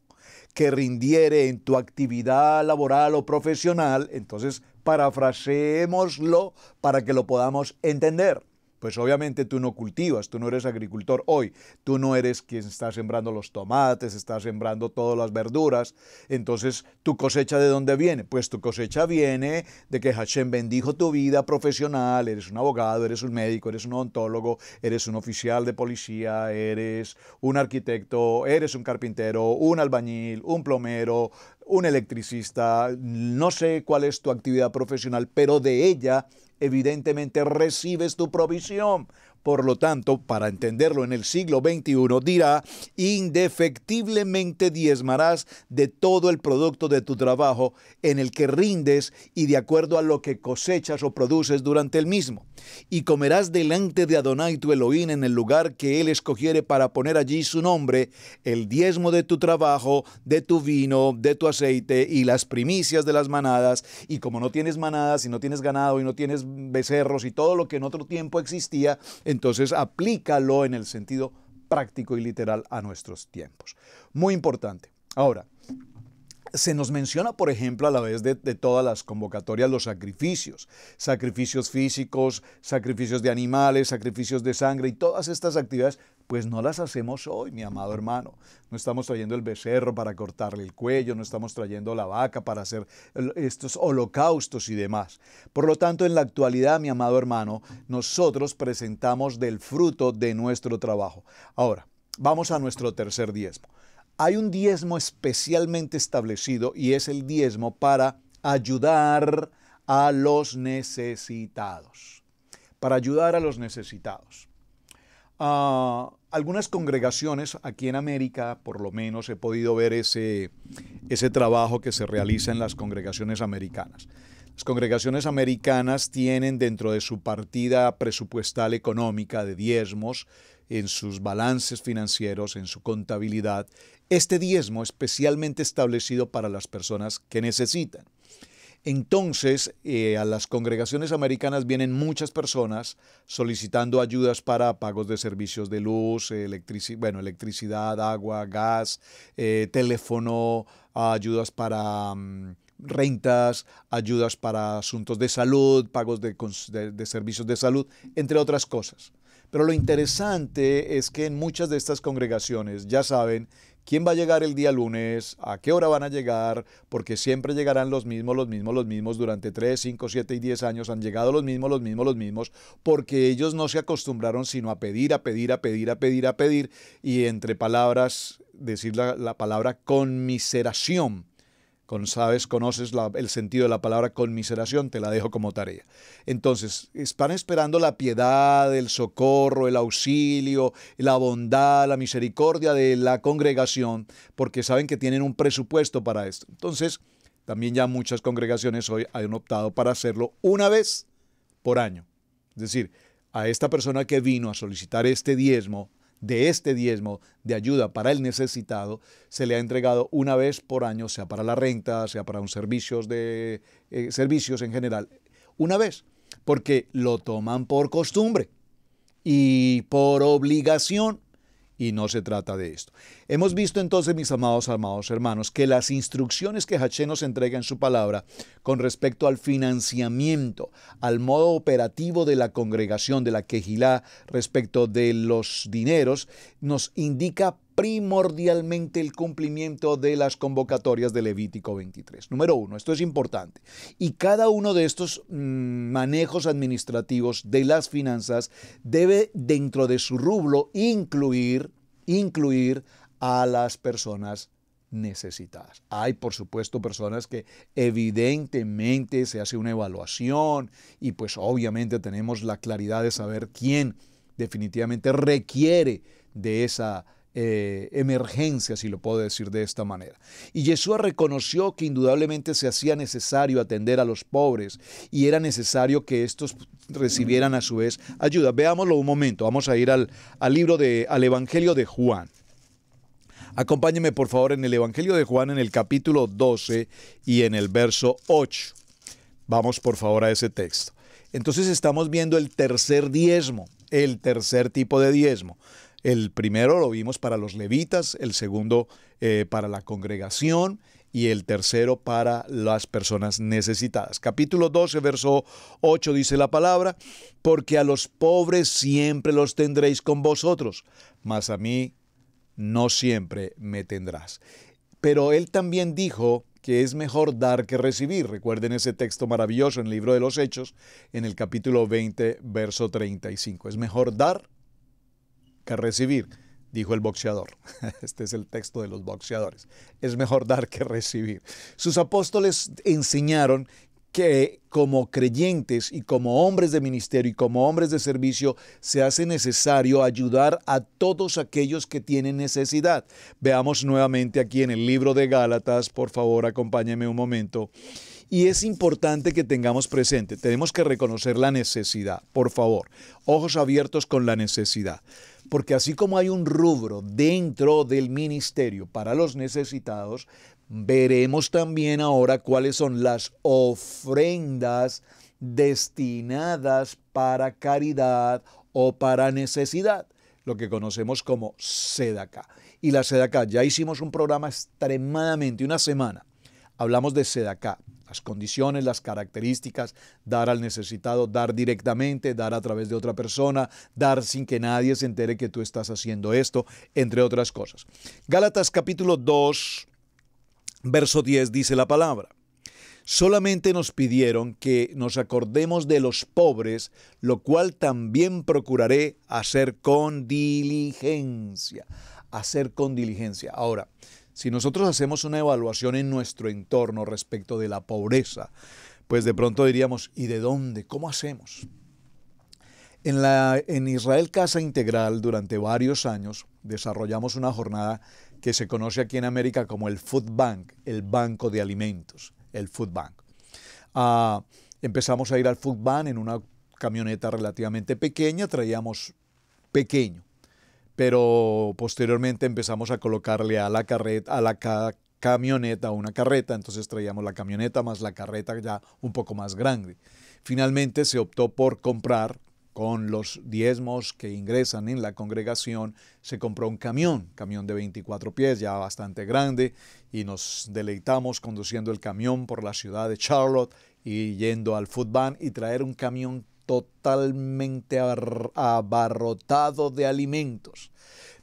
que rindiere en tu actividad laboral o profesional, entonces parafraseémoslo para que lo podamos entender pues obviamente tú no cultivas, tú no eres agricultor hoy, tú no eres quien está sembrando los tomates, está sembrando todas las verduras, entonces tu cosecha de dónde viene? Pues tu cosecha viene de que Hashem bendijo tu vida profesional, eres un abogado, eres un médico, eres un odontólogo, eres un oficial de policía, eres un arquitecto, eres un carpintero, un albañil, un plomero, un electricista, no sé cuál es tu actividad profesional, pero de ella evidentemente recibes tu provisión. Por lo tanto, para entenderlo en el siglo XXI, dirá, indefectiblemente diezmarás de todo el producto de tu trabajo en el que rindes y de acuerdo a lo que cosechas o produces durante el mismo. Y comerás delante de Adonai tu Elohim en el lugar que él escogiere para poner allí su nombre, el diezmo de tu trabajo, de tu vino, de tu aceite y las primicias de las manadas. Y como no tienes manadas y no tienes ganado y no tienes becerros y todo lo que en otro tiempo existía, entonces aplícalo en el sentido práctico y literal a nuestros tiempos. Muy importante. Ahora, se nos menciona, por ejemplo, a la vez de, todas las convocatorias, los sacrificios, sacrificios físicos, sacrificios de animales, sacrificios de sangre y todas estas actividades pues no las hacemos hoy, mi amado hermano. No estamos trayendo el becerro para cortarle el cuello, no estamos trayendo la vaca para hacer estos holocaustos y demás. Por lo tanto, en la actualidad, mi amado hermano, nosotros presentamos del fruto de nuestro trabajo. Ahora, vamos a nuestro tercer diezmo. Hay un diezmo especialmente establecido y es el diezmo para ayudar a los necesitados. Para ayudar a los necesitados a ah, algunas congregaciones aquí en América, por lo menos he podido ver ese, ese trabajo que se realiza en las congregaciones americanas. Las congregaciones americanas tienen dentro de su partida presupuestal económica de diezmos, en sus balances financieros, en su contabilidad, este diezmo especialmente establecido para las personas que necesitan. Entonces, eh, a las congregaciones americanas vienen muchas personas solicitando ayudas para pagos de servicios de luz, bueno, electricidad, agua, gas, eh, teléfono, ayudas para... Mm, rentas, ayudas para asuntos de salud, pagos de, servicios de salud, entre otras cosas. Pero lo interesante es que en muchas de estas congregaciones ya saben quién va a llegar el día lunes, a qué hora van a llegar, porque siempre llegarán los mismos, los mismos, los mismos, durante 3, 5, 7 y 10 años han llegado los mismos, los mismos, los mismos, porque ellos no se acostumbraron sino a pedir, a pedir, a pedir, a pedir, a pedir, y entre palabras, decir la, la palabra conmiseración con sabes, conoces el sentido de la palabra conmiseración, te la dejo como tarea. Entonces, están esperando la piedad, el socorro, el auxilio, la bondad, la misericordia de la congregación, porque saben que tienen un presupuesto para esto. Entonces, también ya muchas congregaciones hoy han optado para hacerlo una vez por año. Es decir, a esta persona que vino a solicitar este diezmo, de este diezmo de ayuda para el necesitado se le ha entregado una vez por año, sea para la renta, sea para un servicios, de, eh, servicios en general, una vez, porque lo toman por costumbre y por obligación y no se trata de esto. Hemos visto entonces, mis amados, amados hermanos, que las instrucciones que Haché nos entrega en su palabra con respecto al financiamiento, al modo operativo de la congregación, de la quejilá, respecto de los dineros, nos indica primordialmente el cumplimiento de las convocatorias de Levítico 23. Número uno, esto es importante. Y cada uno de estos mm, manejos administrativos de las finanzas debe dentro de su rublo incluir, incluir a las personas necesitadas. Hay, por supuesto, personas que evidentemente se hace una evaluación y pues obviamente tenemos la claridad de saber quién definitivamente requiere de esa eh, emergencia, si lo puedo decir de esta manera. Y Yeshua reconoció que indudablemente se hacía necesario atender a los pobres y era necesario que estos recibieran a su vez ayuda. Veámoslo un momento, vamos a ir al, libro de, al Evangelio de Juan. Acompáñeme por favor en el Evangelio de Juan en el capítulo 12 y en el verso 8. Vamos por favor a ese texto. Entonces estamos viendo el tercer diezmo, el tercer tipo de diezmo. El primero lo vimos para los levitas, el segundo eh, para la congregación y el tercero para las personas necesitadas. Capítulo 12, verso 8 dice la palabra, porque a los pobres siempre los tendréis con vosotros, mas a mí no siempre me tendrás. Pero él también dijo que es mejor dar que recibir. Recuerden ese texto maravilloso en el libro de los Hechos, en el capítulo 20, verso 35. Es mejor dar que recibir, dijo el boxeador. Este es el texto de los boxeadores. Es mejor dar que recibir. Sus apóstoles enseñaron que como creyentes y como hombres de ministerio y como hombres de servicio se hace necesario ayudar a todos aquellos que tienen necesidad. Veamos nuevamente aquí en el libro de Gálatas, por favor, acompáñeme un momento. Y es importante que tengamos presente, tenemos que reconocer la necesidad, por favor, ojos abiertos con la necesidad. Porque así como hay un rubro dentro del ministerio para los necesitados, veremos también ahora cuáles son las ofrendas destinadas para caridad o para necesidad, lo que conocemos como SEDACA. Y la SEDACA, ya hicimos un programa extremadamente, una semana, hablamos de SEDACA, las condiciones, las características, dar al necesitado, dar directamente, dar a través de otra persona, dar sin que nadie se entere que tú estás haciendo esto, entre otras cosas. Gálatas capítulo 2, verso 10 dice la palabra. Solamente nos pidieron que nos acordemos de los pobres, lo cual también procuraré hacer con diligencia. Hacer con diligencia. Ahora, si nosotros hacemos una evaluación en nuestro entorno respecto de la pobreza, pues de pronto diríamos, ¿y de dónde? ¿Cómo hacemos? En, Israel Casa Integral durante varios años desarrollamos una jornada que se conoce aquí en América como el Food Bank, el Banco de Alimentos, el Food Bank. Ah, empezamos a ir al Food Bank en una camioneta relativamente pequeña, traíamos pequeño, pero posteriormente empezamos a colocarle a la carreta, a la camioneta una carreta, entonces traíamos la camioneta más la carreta ya un poco más grande. Finalmente se optó por comprar con los diezmos que ingresan en la congregación, se compró un camión, camión de 24 pies, ya bastante grande, y nos deleitamos conduciendo el camión por la ciudad de Charlotte y yendo al food y traer un camión totalmente abarrotado de alimentos.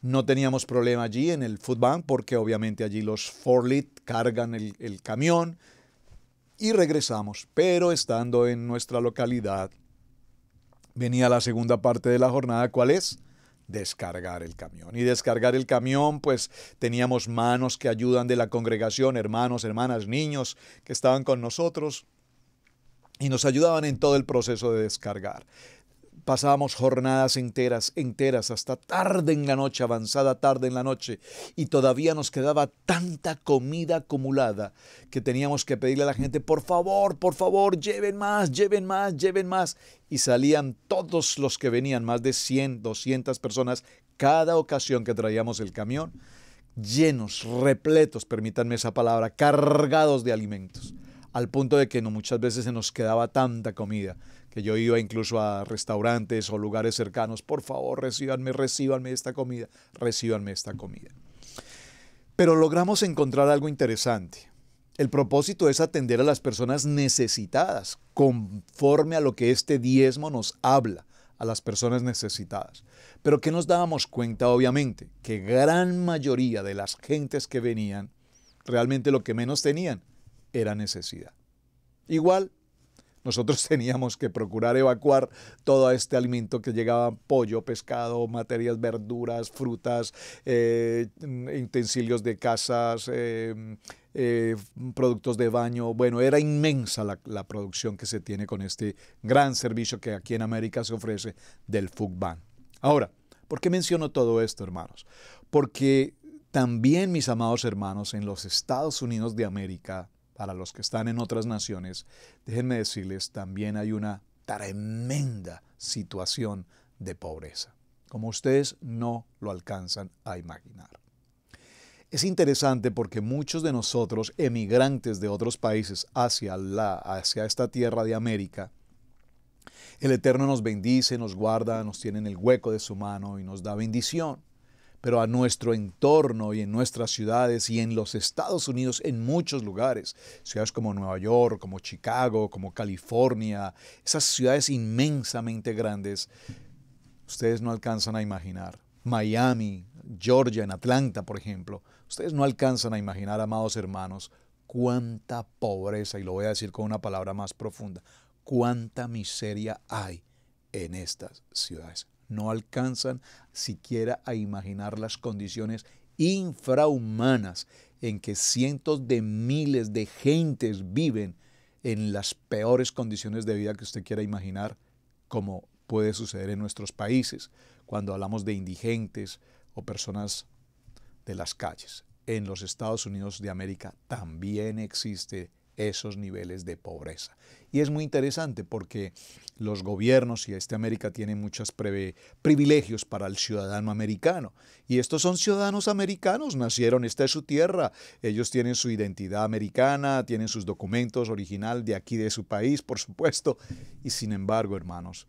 No teníamos problema allí en el food bank porque obviamente allí los forlit cargan el, el camión y regresamos. Pero estando en nuestra localidad, venía la segunda parte de la jornada, ¿cuál es? descargar el camión. Y descargar el camión, pues teníamos manos que ayudan de la congregación, hermanos, hermanas, niños que estaban con nosotros y nos ayudaban en todo el proceso de descargar. Pasábamos jornadas enteras, enteras, hasta tarde en la noche, avanzada tarde en la noche, y todavía nos quedaba tanta comida acumulada que teníamos que pedirle a la gente, por favor, por favor, lleven más, lleven más, lleven más. Y salían todos los que venían, más de 100, 200 personas, cada ocasión que traíamos el camión, llenos, repletos, permítanme esa palabra, cargados de alimentos al punto de que no, muchas veces se nos quedaba tanta comida que yo iba incluso a restaurantes o lugares cercanos, por favor, recibanme recibanme esta comida, recibanme esta comida. Pero logramos encontrar algo interesante. El propósito es atender a las personas necesitadas, conforme a lo que este diezmo nos habla, a las personas necesitadas. Pero ¿qué nos dábamos cuenta, obviamente, que gran mayoría de las gentes que venían, realmente lo que menos tenían era necesidad. Igual, nosotros teníamos que procurar evacuar todo este alimento que llegaba, pollo, pescado, materias, verduras, frutas, eh, utensilios de casas, eh, eh, productos de baño. Bueno, era inmensa la, producción que se tiene con este gran servicio que aquí en América se ofrece del FUGBAN. Ahora, ¿por qué menciono todo esto, hermanos? Porque también, mis amados hermanos, en los Estados Unidos de América, para los que están en otras naciones, déjenme decirles, también hay una tremenda situación de pobreza, como ustedes no lo alcanzan a imaginar. Es interesante porque muchos de nosotros, emigrantes de otros países hacia, la, hacia esta tierra de América, el Eterno nos bendice, nos guarda, nos tiene en el hueco de su mano y nos da bendición pero a nuestro entorno y en nuestras ciudades y en los Estados Unidos, en muchos lugares, ciudades como Nueva York, como Chicago, como California, esas ciudades inmensamente grandes, ustedes no alcanzan a imaginar. Miami, Georgia, en Atlanta, por ejemplo, ustedes no alcanzan a imaginar, amados hermanos, cuánta pobreza, y lo voy a decir con una palabra más profunda, cuánta miseria hay en estas ciudades no alcanzan siquiera a imaginar las condiciones infrahumanas en que cientos de miles de gentes viven en las peores condiciones de vida que usted quiera imaginar, como puede suceder en nuestros países, cuando hablamos de indigentes o personas de las calles. En los Estados Unidos de América también existe esos niveles de pobreza. Y es muy interesante porque los gobiernos y este América tienen muchos privilegios para el ciudadano americano. Y estos son ciudadanos americanos, nacieron, esta es su tierra, ellos tienen su identidad americana, tienen sus documentos original de aquí de su país, por supuesto. Y sin embargo, hermanos,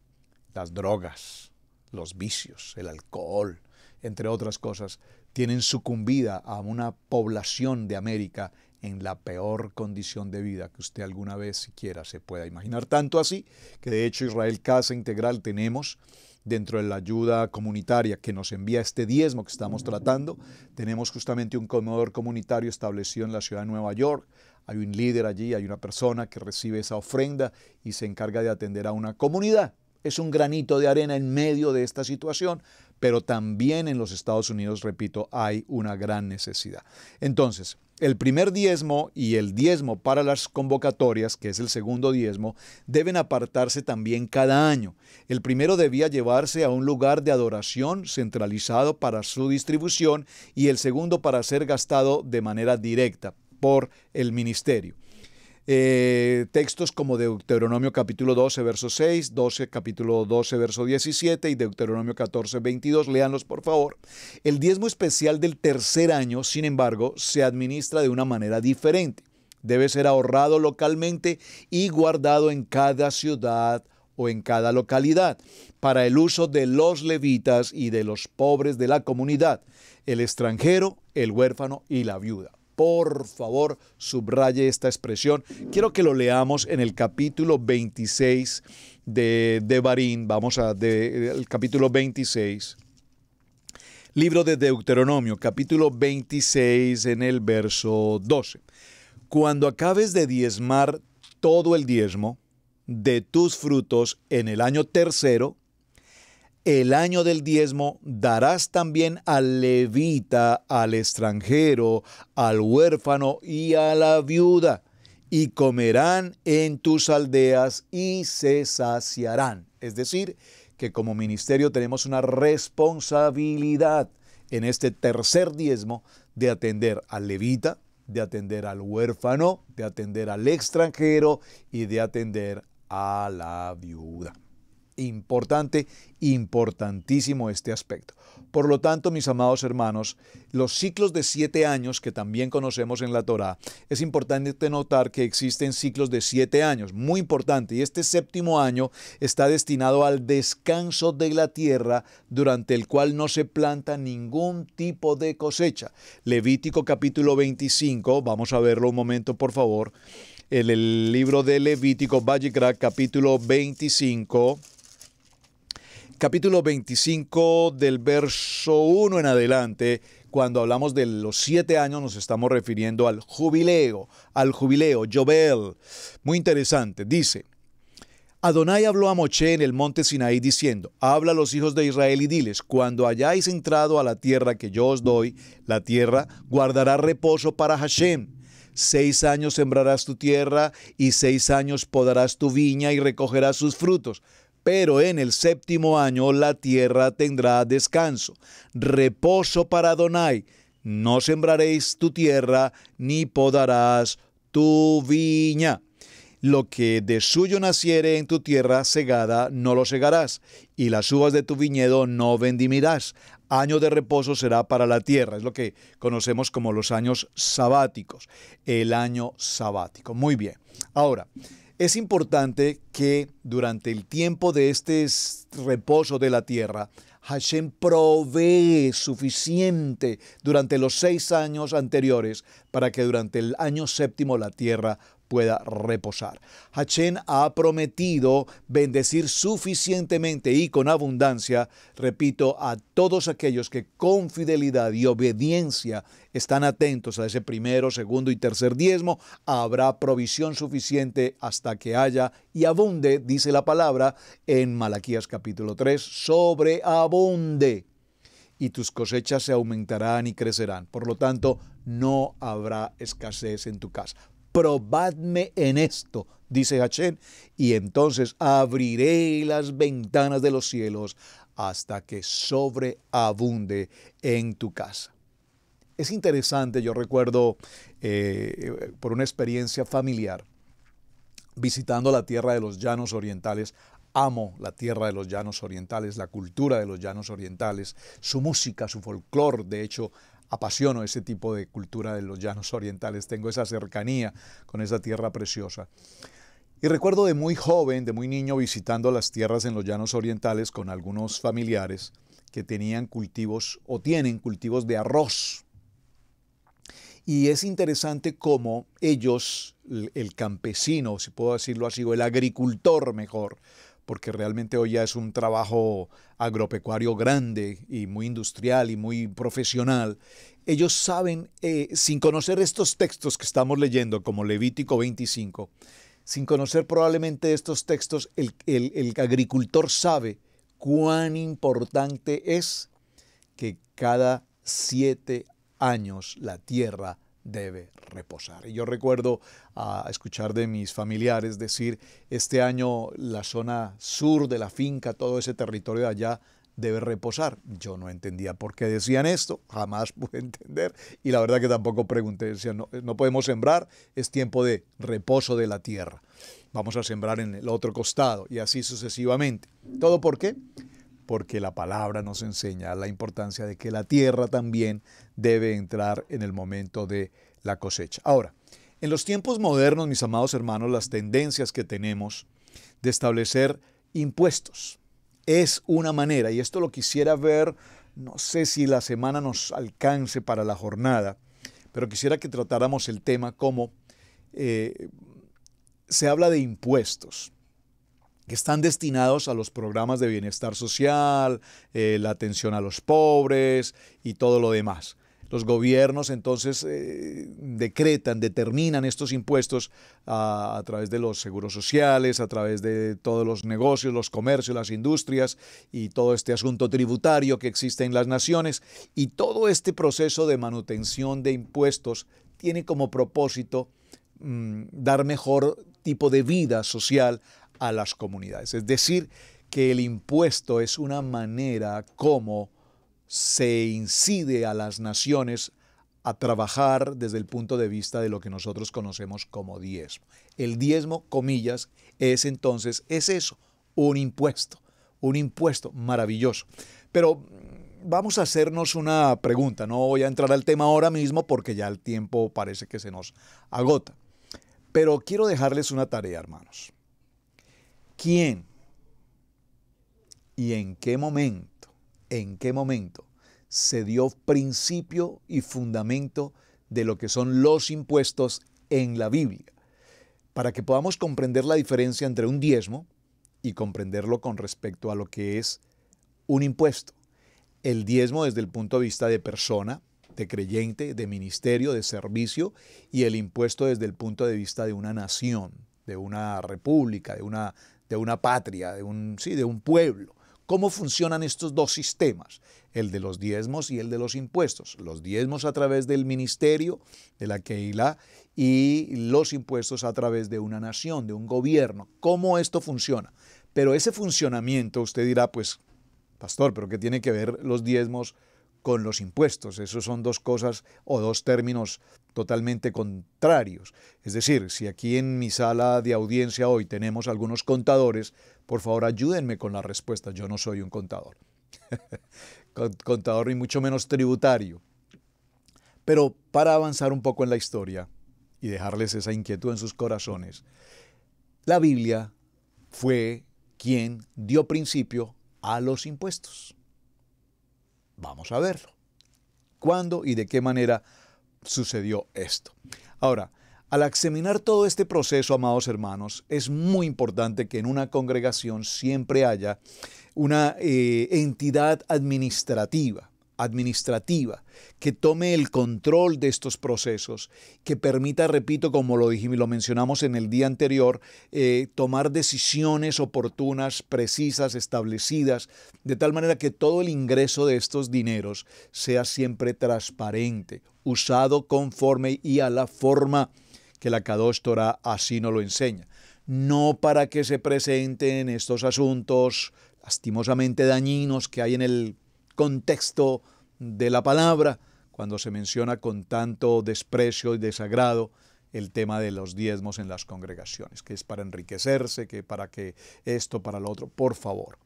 las drogas, los vicios, el alcohol, entre otras cosas, tienen sucumbida a una población de América en la peor condición de vida que usted alguna vez siquiera se pueda imaginar. Tanto así que de hecho Israel Casa Integral tenemos dentro de la ayuda comunitaria que nos envía este diezmo que estamos tratando, tenemos justamente un comedor comunitario establecido en la ciudad de Nueva York. Hay un líder allí, hay una persona que recibe esa ofrenda y se encarga de atender a una comunidad. Es un granito de arena en medio de esta situación, pero también en los Estados Unidos, repito, hay una gran necesidad. Entonces, el primer diezmo y el diezmo para las convocatorias, que es el segundo diezmo, deben apartarse también cada año. El primero debía llevarse a un lugar de adoración centralizado para su distribución y el segundo para ser gastado de manera directa por el ministerio. Eh, textos como Deuteronomio capítulo 12, verso 6, 12, capítulo 12, verso 17 y Deuteronomio 14, 22. Leanlos, por favor. El diezmo especial del tercer año, sin embargo, se administra de una manera diferente. Debe ser ahorrado localmente y guardado en cada ciudad o en cada localidad, para el uso de los levitas y de los pobres de la comunidad, el extranjero, el huérfano y la viuda. Por favor, subraye esta expresión. Quiero que lo leamos en el capítulo 26 de, Barín. Vamos al capítulo 26. Libro de Deuteronomio, capítulo 26, en el verso 12. Cuando acabes de diezmar todo el diezmo de tus frutos en el año tercero, el año del diezmo darás también al levita, al extranjero, al huérfano y a la viuda, y comerán en tus aldeas y se saciarán. Es decir, que como ministerio tenemos una responsabilidad en este tercer diezmo de atender al levita, de atender al huérfano, de atender al extranjero y de atender a la viuda. Importante, importantísimo este aspecto. Por lo tanto, mis amados hermanos, los ciclos de siete años que también conocemos en la Torá, es importante notar que existen ciclos de siete años, muy importante, y este séptimo año está destinado al descanso de la tierra durante el cual no se planta ningún tipo de cosecha. Levítico capítulo 25, vamos a verlo un momento por favor, en el libro de Levítico, Bajikra, capítulo 25 capítulo 25 del verso 1 en adelante, cuando hablamos de los siete años nos estamos refiriendo al jubileo, al jubileo, Jobel. Muy interesante, dice, Adonai habló a Moché en el monte Sinaí diciendo, habla a los hijos de Israel y diles, cuando hayáis entrado a la tierra que yo os doy, la tierra guardará reposo para Hashem. Seis años sembrarás tu tierra y seis años podarás tu viña y recogerás sus frutos pero en el séptimo año la tierra tendrá descanso, reposo para Donai. No sembraréis tu tierra, ni podarás tu viña. Lo que de suyo naciere en tu tierra segada, no lo segarás, y las uvas de tu viñedo no vendimirás. Año de reposo será para la tierra, es lo que conocemos como los años sabáticos, el año sabático. Muy bien. Ahora, es importante que durante el tiempo de este reposo de la tierra, Hashem provee suficiente durante los seis años anteriores para que durante el año séptimo la tierra pueda reposar. Hachén ha prometido bendecir suficientemente y con abundancia, repito, a todos aquellos que con fidelidad y obediencia están atentos a ese primero, segundo y tercer diezmo, habrá provisión suficiente hasta que haya y abunde, dice la palabra en Malaquías capítulo 3, sobreabunde y tus cosechas se aumentarán y crecerán. Por lo tanto, no habrá escasez en tu casa probadme en esto, dice Hachén, y entonces abriré las ventanas de los cielos hasta que sobreabunde en tu casa. Es interesante, yo recuerdo eh, por una experiencia familiar, visitando la tierra de los llanos orientales, amo la tierra de los llanos orientales, la cultura de los llanos orientales, su música, su folclor, de hecho, apasiono ese tipo de cultura de los llanos orientales, tengo esa cercanía con esa tierra preciosa. Y recuerdo de muy joven, de muy niño, visitando las tierras en los llanos orientales con algunos familiares que tenían cultivos o tienen cultivos de arroz. Y es interesante cómo ellos, el campesino, si puedo decirlo así, o el agricultor mejor, porque realmente hoy ya es un trabajo agropecuario grande y muy industrial y muy profesional, ellos saben, eh, sin conocer estos textos que estamos leyendo, como Levítico 25, sin conocer probablemente estos textos, el, el agricultor sabe cuán importante es que cada siete años la tierra debe reposar. Y yo recuerdo a ah, escuchar de mis familiares decir, este año la zona sur de la finca, todo ese territorio de allá, debe reposar. Yo no entendía por qué decían esto, jamás pude entender y la verdad que tampoco pregunté, decían, no, no podemos sembrar, es tiempo de reposo de la tierra. Vamos a sembrar en el otro costado y así sucesivamente. ¿Todo por qué? porque la palabra nos enseña la importancia de que la tierra también debe entrar en el momento de la cosecha. Ahora, en los tiempos modernos, mis amados hermanos, las tendencias que tenemos de establecer impuestos es una manera, y esto lo quisiera ver, no sé si la semana nos alcance para la jornada, pero quisiera que tratáramos el tema como eh, se habla de impuestos que están destinados a los programas de bienestar social, eh, la atención a los pobres y todo lo demás. Los gobiernos entonces eh, decretan, determinan estos impuestos a, través de los seguros sociales, a través de todos los negocios, los comercios, las industrias y todo este asunto tributario que existe en las naciones. Y todo este proceso de manutención de impuestos tiene como propósito mm, dar mejor tipo de vida social a las comunidades. Es decir, que el impuesto es una manera como se incide a las naciones a trabajar desde el punto de vista de lo que nosotros conocemos como diezmo. El diezmo, comillas, es entonces, es eso, un impuesto, un impuesto maravilloso. Pero vamos a hacernos una pregunta, no voy a entrar al tema ahora mismo porque ya el tiempo parece que se nos agota. Pero quiero dejarles una tarea, hermanos quién y en qué momento, en qué momento se dio principio y fundamento de lo que son los impuestos en la Biblia, para que podamos comprender la diferencia entre un diezmo y comprenderlo con respecto a lo que es un impuesto. El diezmo desde el punto de vista de persona, de creyente, de ministerio, de servicio, y el impuesto desde el punto de vista de una nación, de una república, de una de una patria, de un, sí, de un pueblo. ¿Cómo funcionan estos dos sistemas? El de los diezmos y el de los impuestos. Los diezmos a través del ministerio, de la Keila, y los impuestos a través de una nación, de un gobierno. ¿Cómo esto funciona? Pero ese funcionamiento, usted dirá, pues, pastor, pero ¿qué tiene que ver los diezmos con los impuestos. Esos son dos cosas o dos términos totalmente contrarios. Es decir, si aquí en mi sala de audiencia hoy tenemos algunos contadores, por favor ayúdenme con la respuesta. Yo no soy un contador. contador y mucho menos tributario. Pero para avanzar un poco en la historia y dejarles esa inquietud en sus corazones, la Biblia fue quien dio principio a los impuestos. Vamos a verlo. ¿Cuándo y de qué manera sucedió esto? Ahora, al examinar todo este proceso, amados hermanos, es muy importante que en una congregación siempre haya una eh, entidad administrativa administrativa que tome el control de estos procesos, que permita, repito, como lo dijimos lo mencionamos en el día anterior, eh, tomar decisiones oportunas, precisas, establecidas, de tal manera que todo el ingreso de estos dineros sea siempre transparente, usado conforme y a la forma que la cadóstora así nos lo enseña. No para que se presenten estos asuntos lastimosamente dañinos que hay en el contexto de la palabra cuando se menciona con tanto desprecio y desagrado el tema de los diezmos en las congregaciones, que es para enriquecerse, que para que esto, para lo otro. Por favor,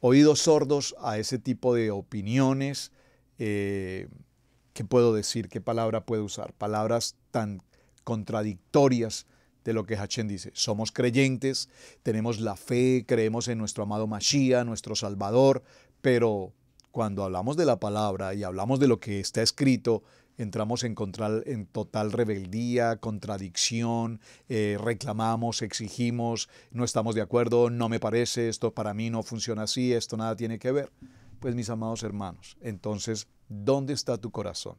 oídos sordos a ese tipo de opiniones, eh, ¿qué puedo decir? ¿Qué palabra puedo usar? Palabras tan contradictorias de lo que Hachem dice. Somos creyentes, tenemos la fe, creemos en nuestro amado Mashiach, nuestro Salvador, pero cuando hablamos de la palabra y hablamos de lo que está escrito, entramos en, en total rebeldía, contradicción, eh, reclamamos, exigimos, no estamos de acuerdo, no me parece, esto para mí no funciona así, esto nada tiene que ver. Pues mis amados hermanos, entonces, ¿dónde está tu corazón?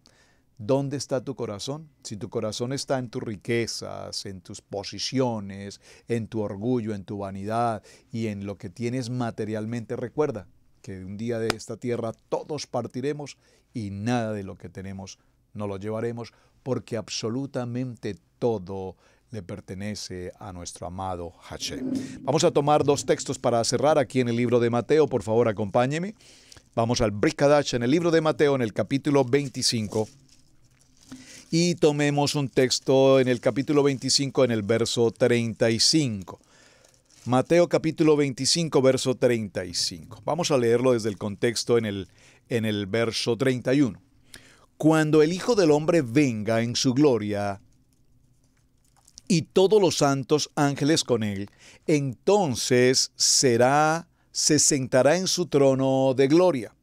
¿Dónde está tu corazón? Si tu corazón está en tus riquezas, en tus posiciones, en tu orgullo, en tu vanidad y en lo que tienes materialmente, recuerda, que un día de esta tierra todos partiremos y nada de lo que tenemos no lo llevaremos, porque absolutamente todo le pertenece a nuestro amado Hashem. Vamos a tomar dos textos para cerrar aquí en el libro de Mateo, por favor acompáñeme. Vamos al Brikadash en el libro de Mateo, en el capítulo 25. Y tomemos un texto en el capítulo 25, en el verso 35. Mateo capítulo 25, verso 35. Vamos a leerlo desde el contexto en el, en el verso 31. Cuando el Hijo del Hombre venga en su gloria y todos los santos ángeles con él, entonces será, se sentará en su trono de gloria.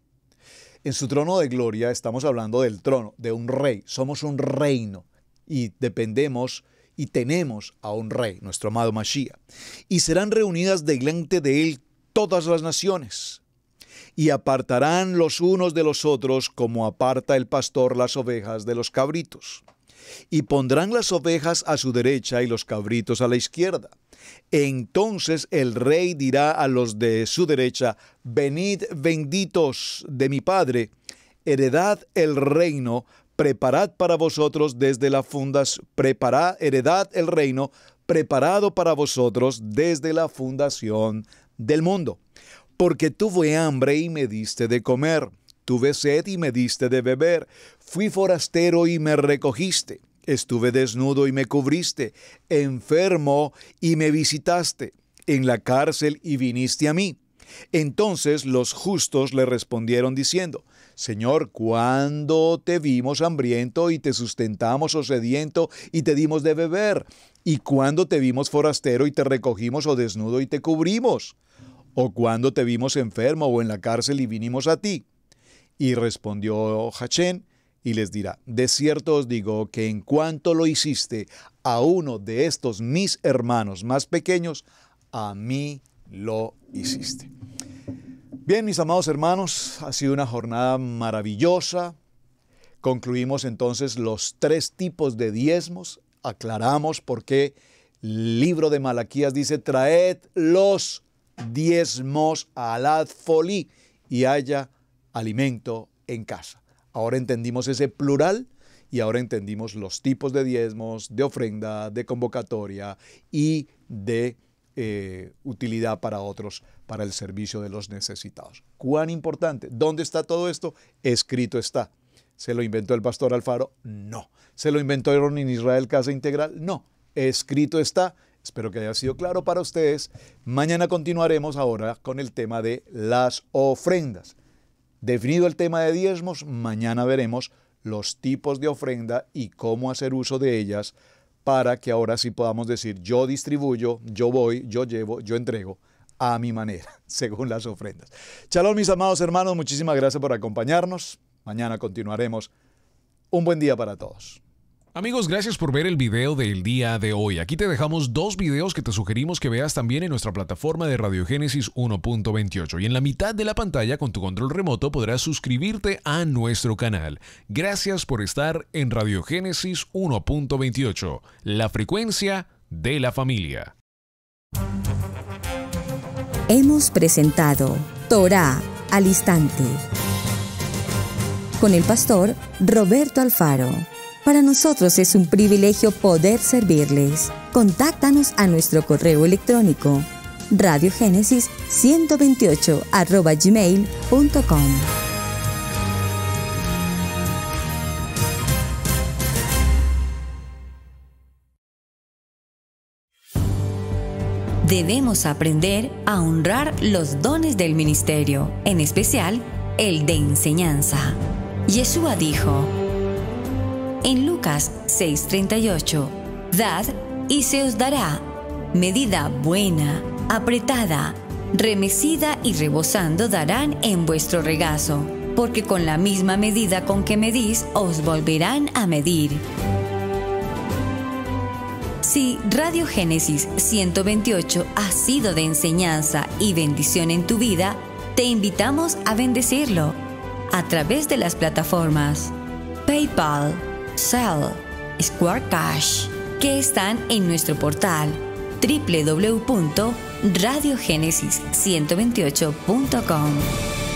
En su trono de gloria estamos hablando del trono, de un rey. Somos un reino y dependemos y tenemos a un rey, nuestro amado Mashiach. Y serán reunidas delante de él todas las naciones. Y apartarán los unos de los otros como aparta el pastor las ovejas de los cabritos. Y pondrán las ovejas a su derecha y los cabritos a la izquierda. Entonces el rey dirá a los de su derecha, venid benditos de mi Padre, heredad el reino preparad para vosotros desde la fundación, preparad, heredad el reino preparado para vosotros desde la fundación del mundo. Porque tuve hambre y me diste de comer, tuve sed y me diste de beber, fui forastero y me recogiste, estuve desnudo y me cubriste, enfermo y me visitaste, en la cárcel y viniste a mí. Entonces los justos le respondieron diciendo, Señor, cuando te vimos hambriento y te sustentamos o oh sediento y te dimos de beber? ¿Y cuando te vimos forastero y te recogimos o oh desnudo y te cubrimos? ¿O cuando te vimos enfermo o en la cárcel y vinimos a ti? Y respondió Hachén y les dirá, de cierto os digo que en cuanto lo hiciste a uno de estos mis hermanos más pequeños, a mí lo hiciste. Bien, mis amados hermanos, ha sido una jornada maravillosa. Concluimos entonces los tres tipos de diezmos. Aclaramos por qué el libro de Malaquías dice, traed los diezmos a la folí y haya alimento en casa. Ahora entendimos ese plural y ahora entendimos los tipos de diezmos, de ofrenda, de convocatoria y de eh, utilidad para otros, para el servicio de los necesitados. ¿Cuán importante? ¿Dónde está todo esto? Escrito está. ¿Se lo inventó el pastor Alfaro? No. ¿Se lo inventó en Israel Casa Integral? No. Escrito está. Espero que haya sido claro para ustedes. Mañana continuaremos ahora con el tema de las ofrendas. Definido el tema de diezmos, mañana veremos los tipos de ofrenda y cómo hacer uso de ellas para que ahora sí podamos decir yo distribuyo, yo voy, yo llevo, yo entrego a mi manera, según las ofrendas. Chalón, mis amados hermanos, muchísimas gracias por acompañarnos. Mañana continuaremos. Un buen día para todos. Amigos, gracias por ver el video del día de hoy. Aquí te dejamos dos videos que te sugerimos que veas también en nuestra plataforma de Radiogénesis 1.28 y en la mitad de la pantalla con tu control remoto podrás suscribirte a nuestro canal. Gracias por estar en Radiogénesis 1.28, la frecuencia de la familia. Hemos presentado Torá al instante con el pastor Roberto Alfaro. Para nosotros es un privilegio poder servirles. Contáctanos a nuestro correo electrónico radiogénesis128 Debemos aprender a honrar los dones del ministerio, en especial el de enseñanza. Yeshua dijo, en Lucas 6:38. Dad y se os dará medida buena, apretada, remecida y rebosando darán en vuestro regazo, porque con la misma medida con que medís os volverán a medir. Si Radio Génesis 128 ha sido de enseñanza y bendición en tu vida, te invitamos a bendecirlo a través de las plataformas PayPal Cell, Square Cash, que están en nuestro portal www.radiogenesis128.com.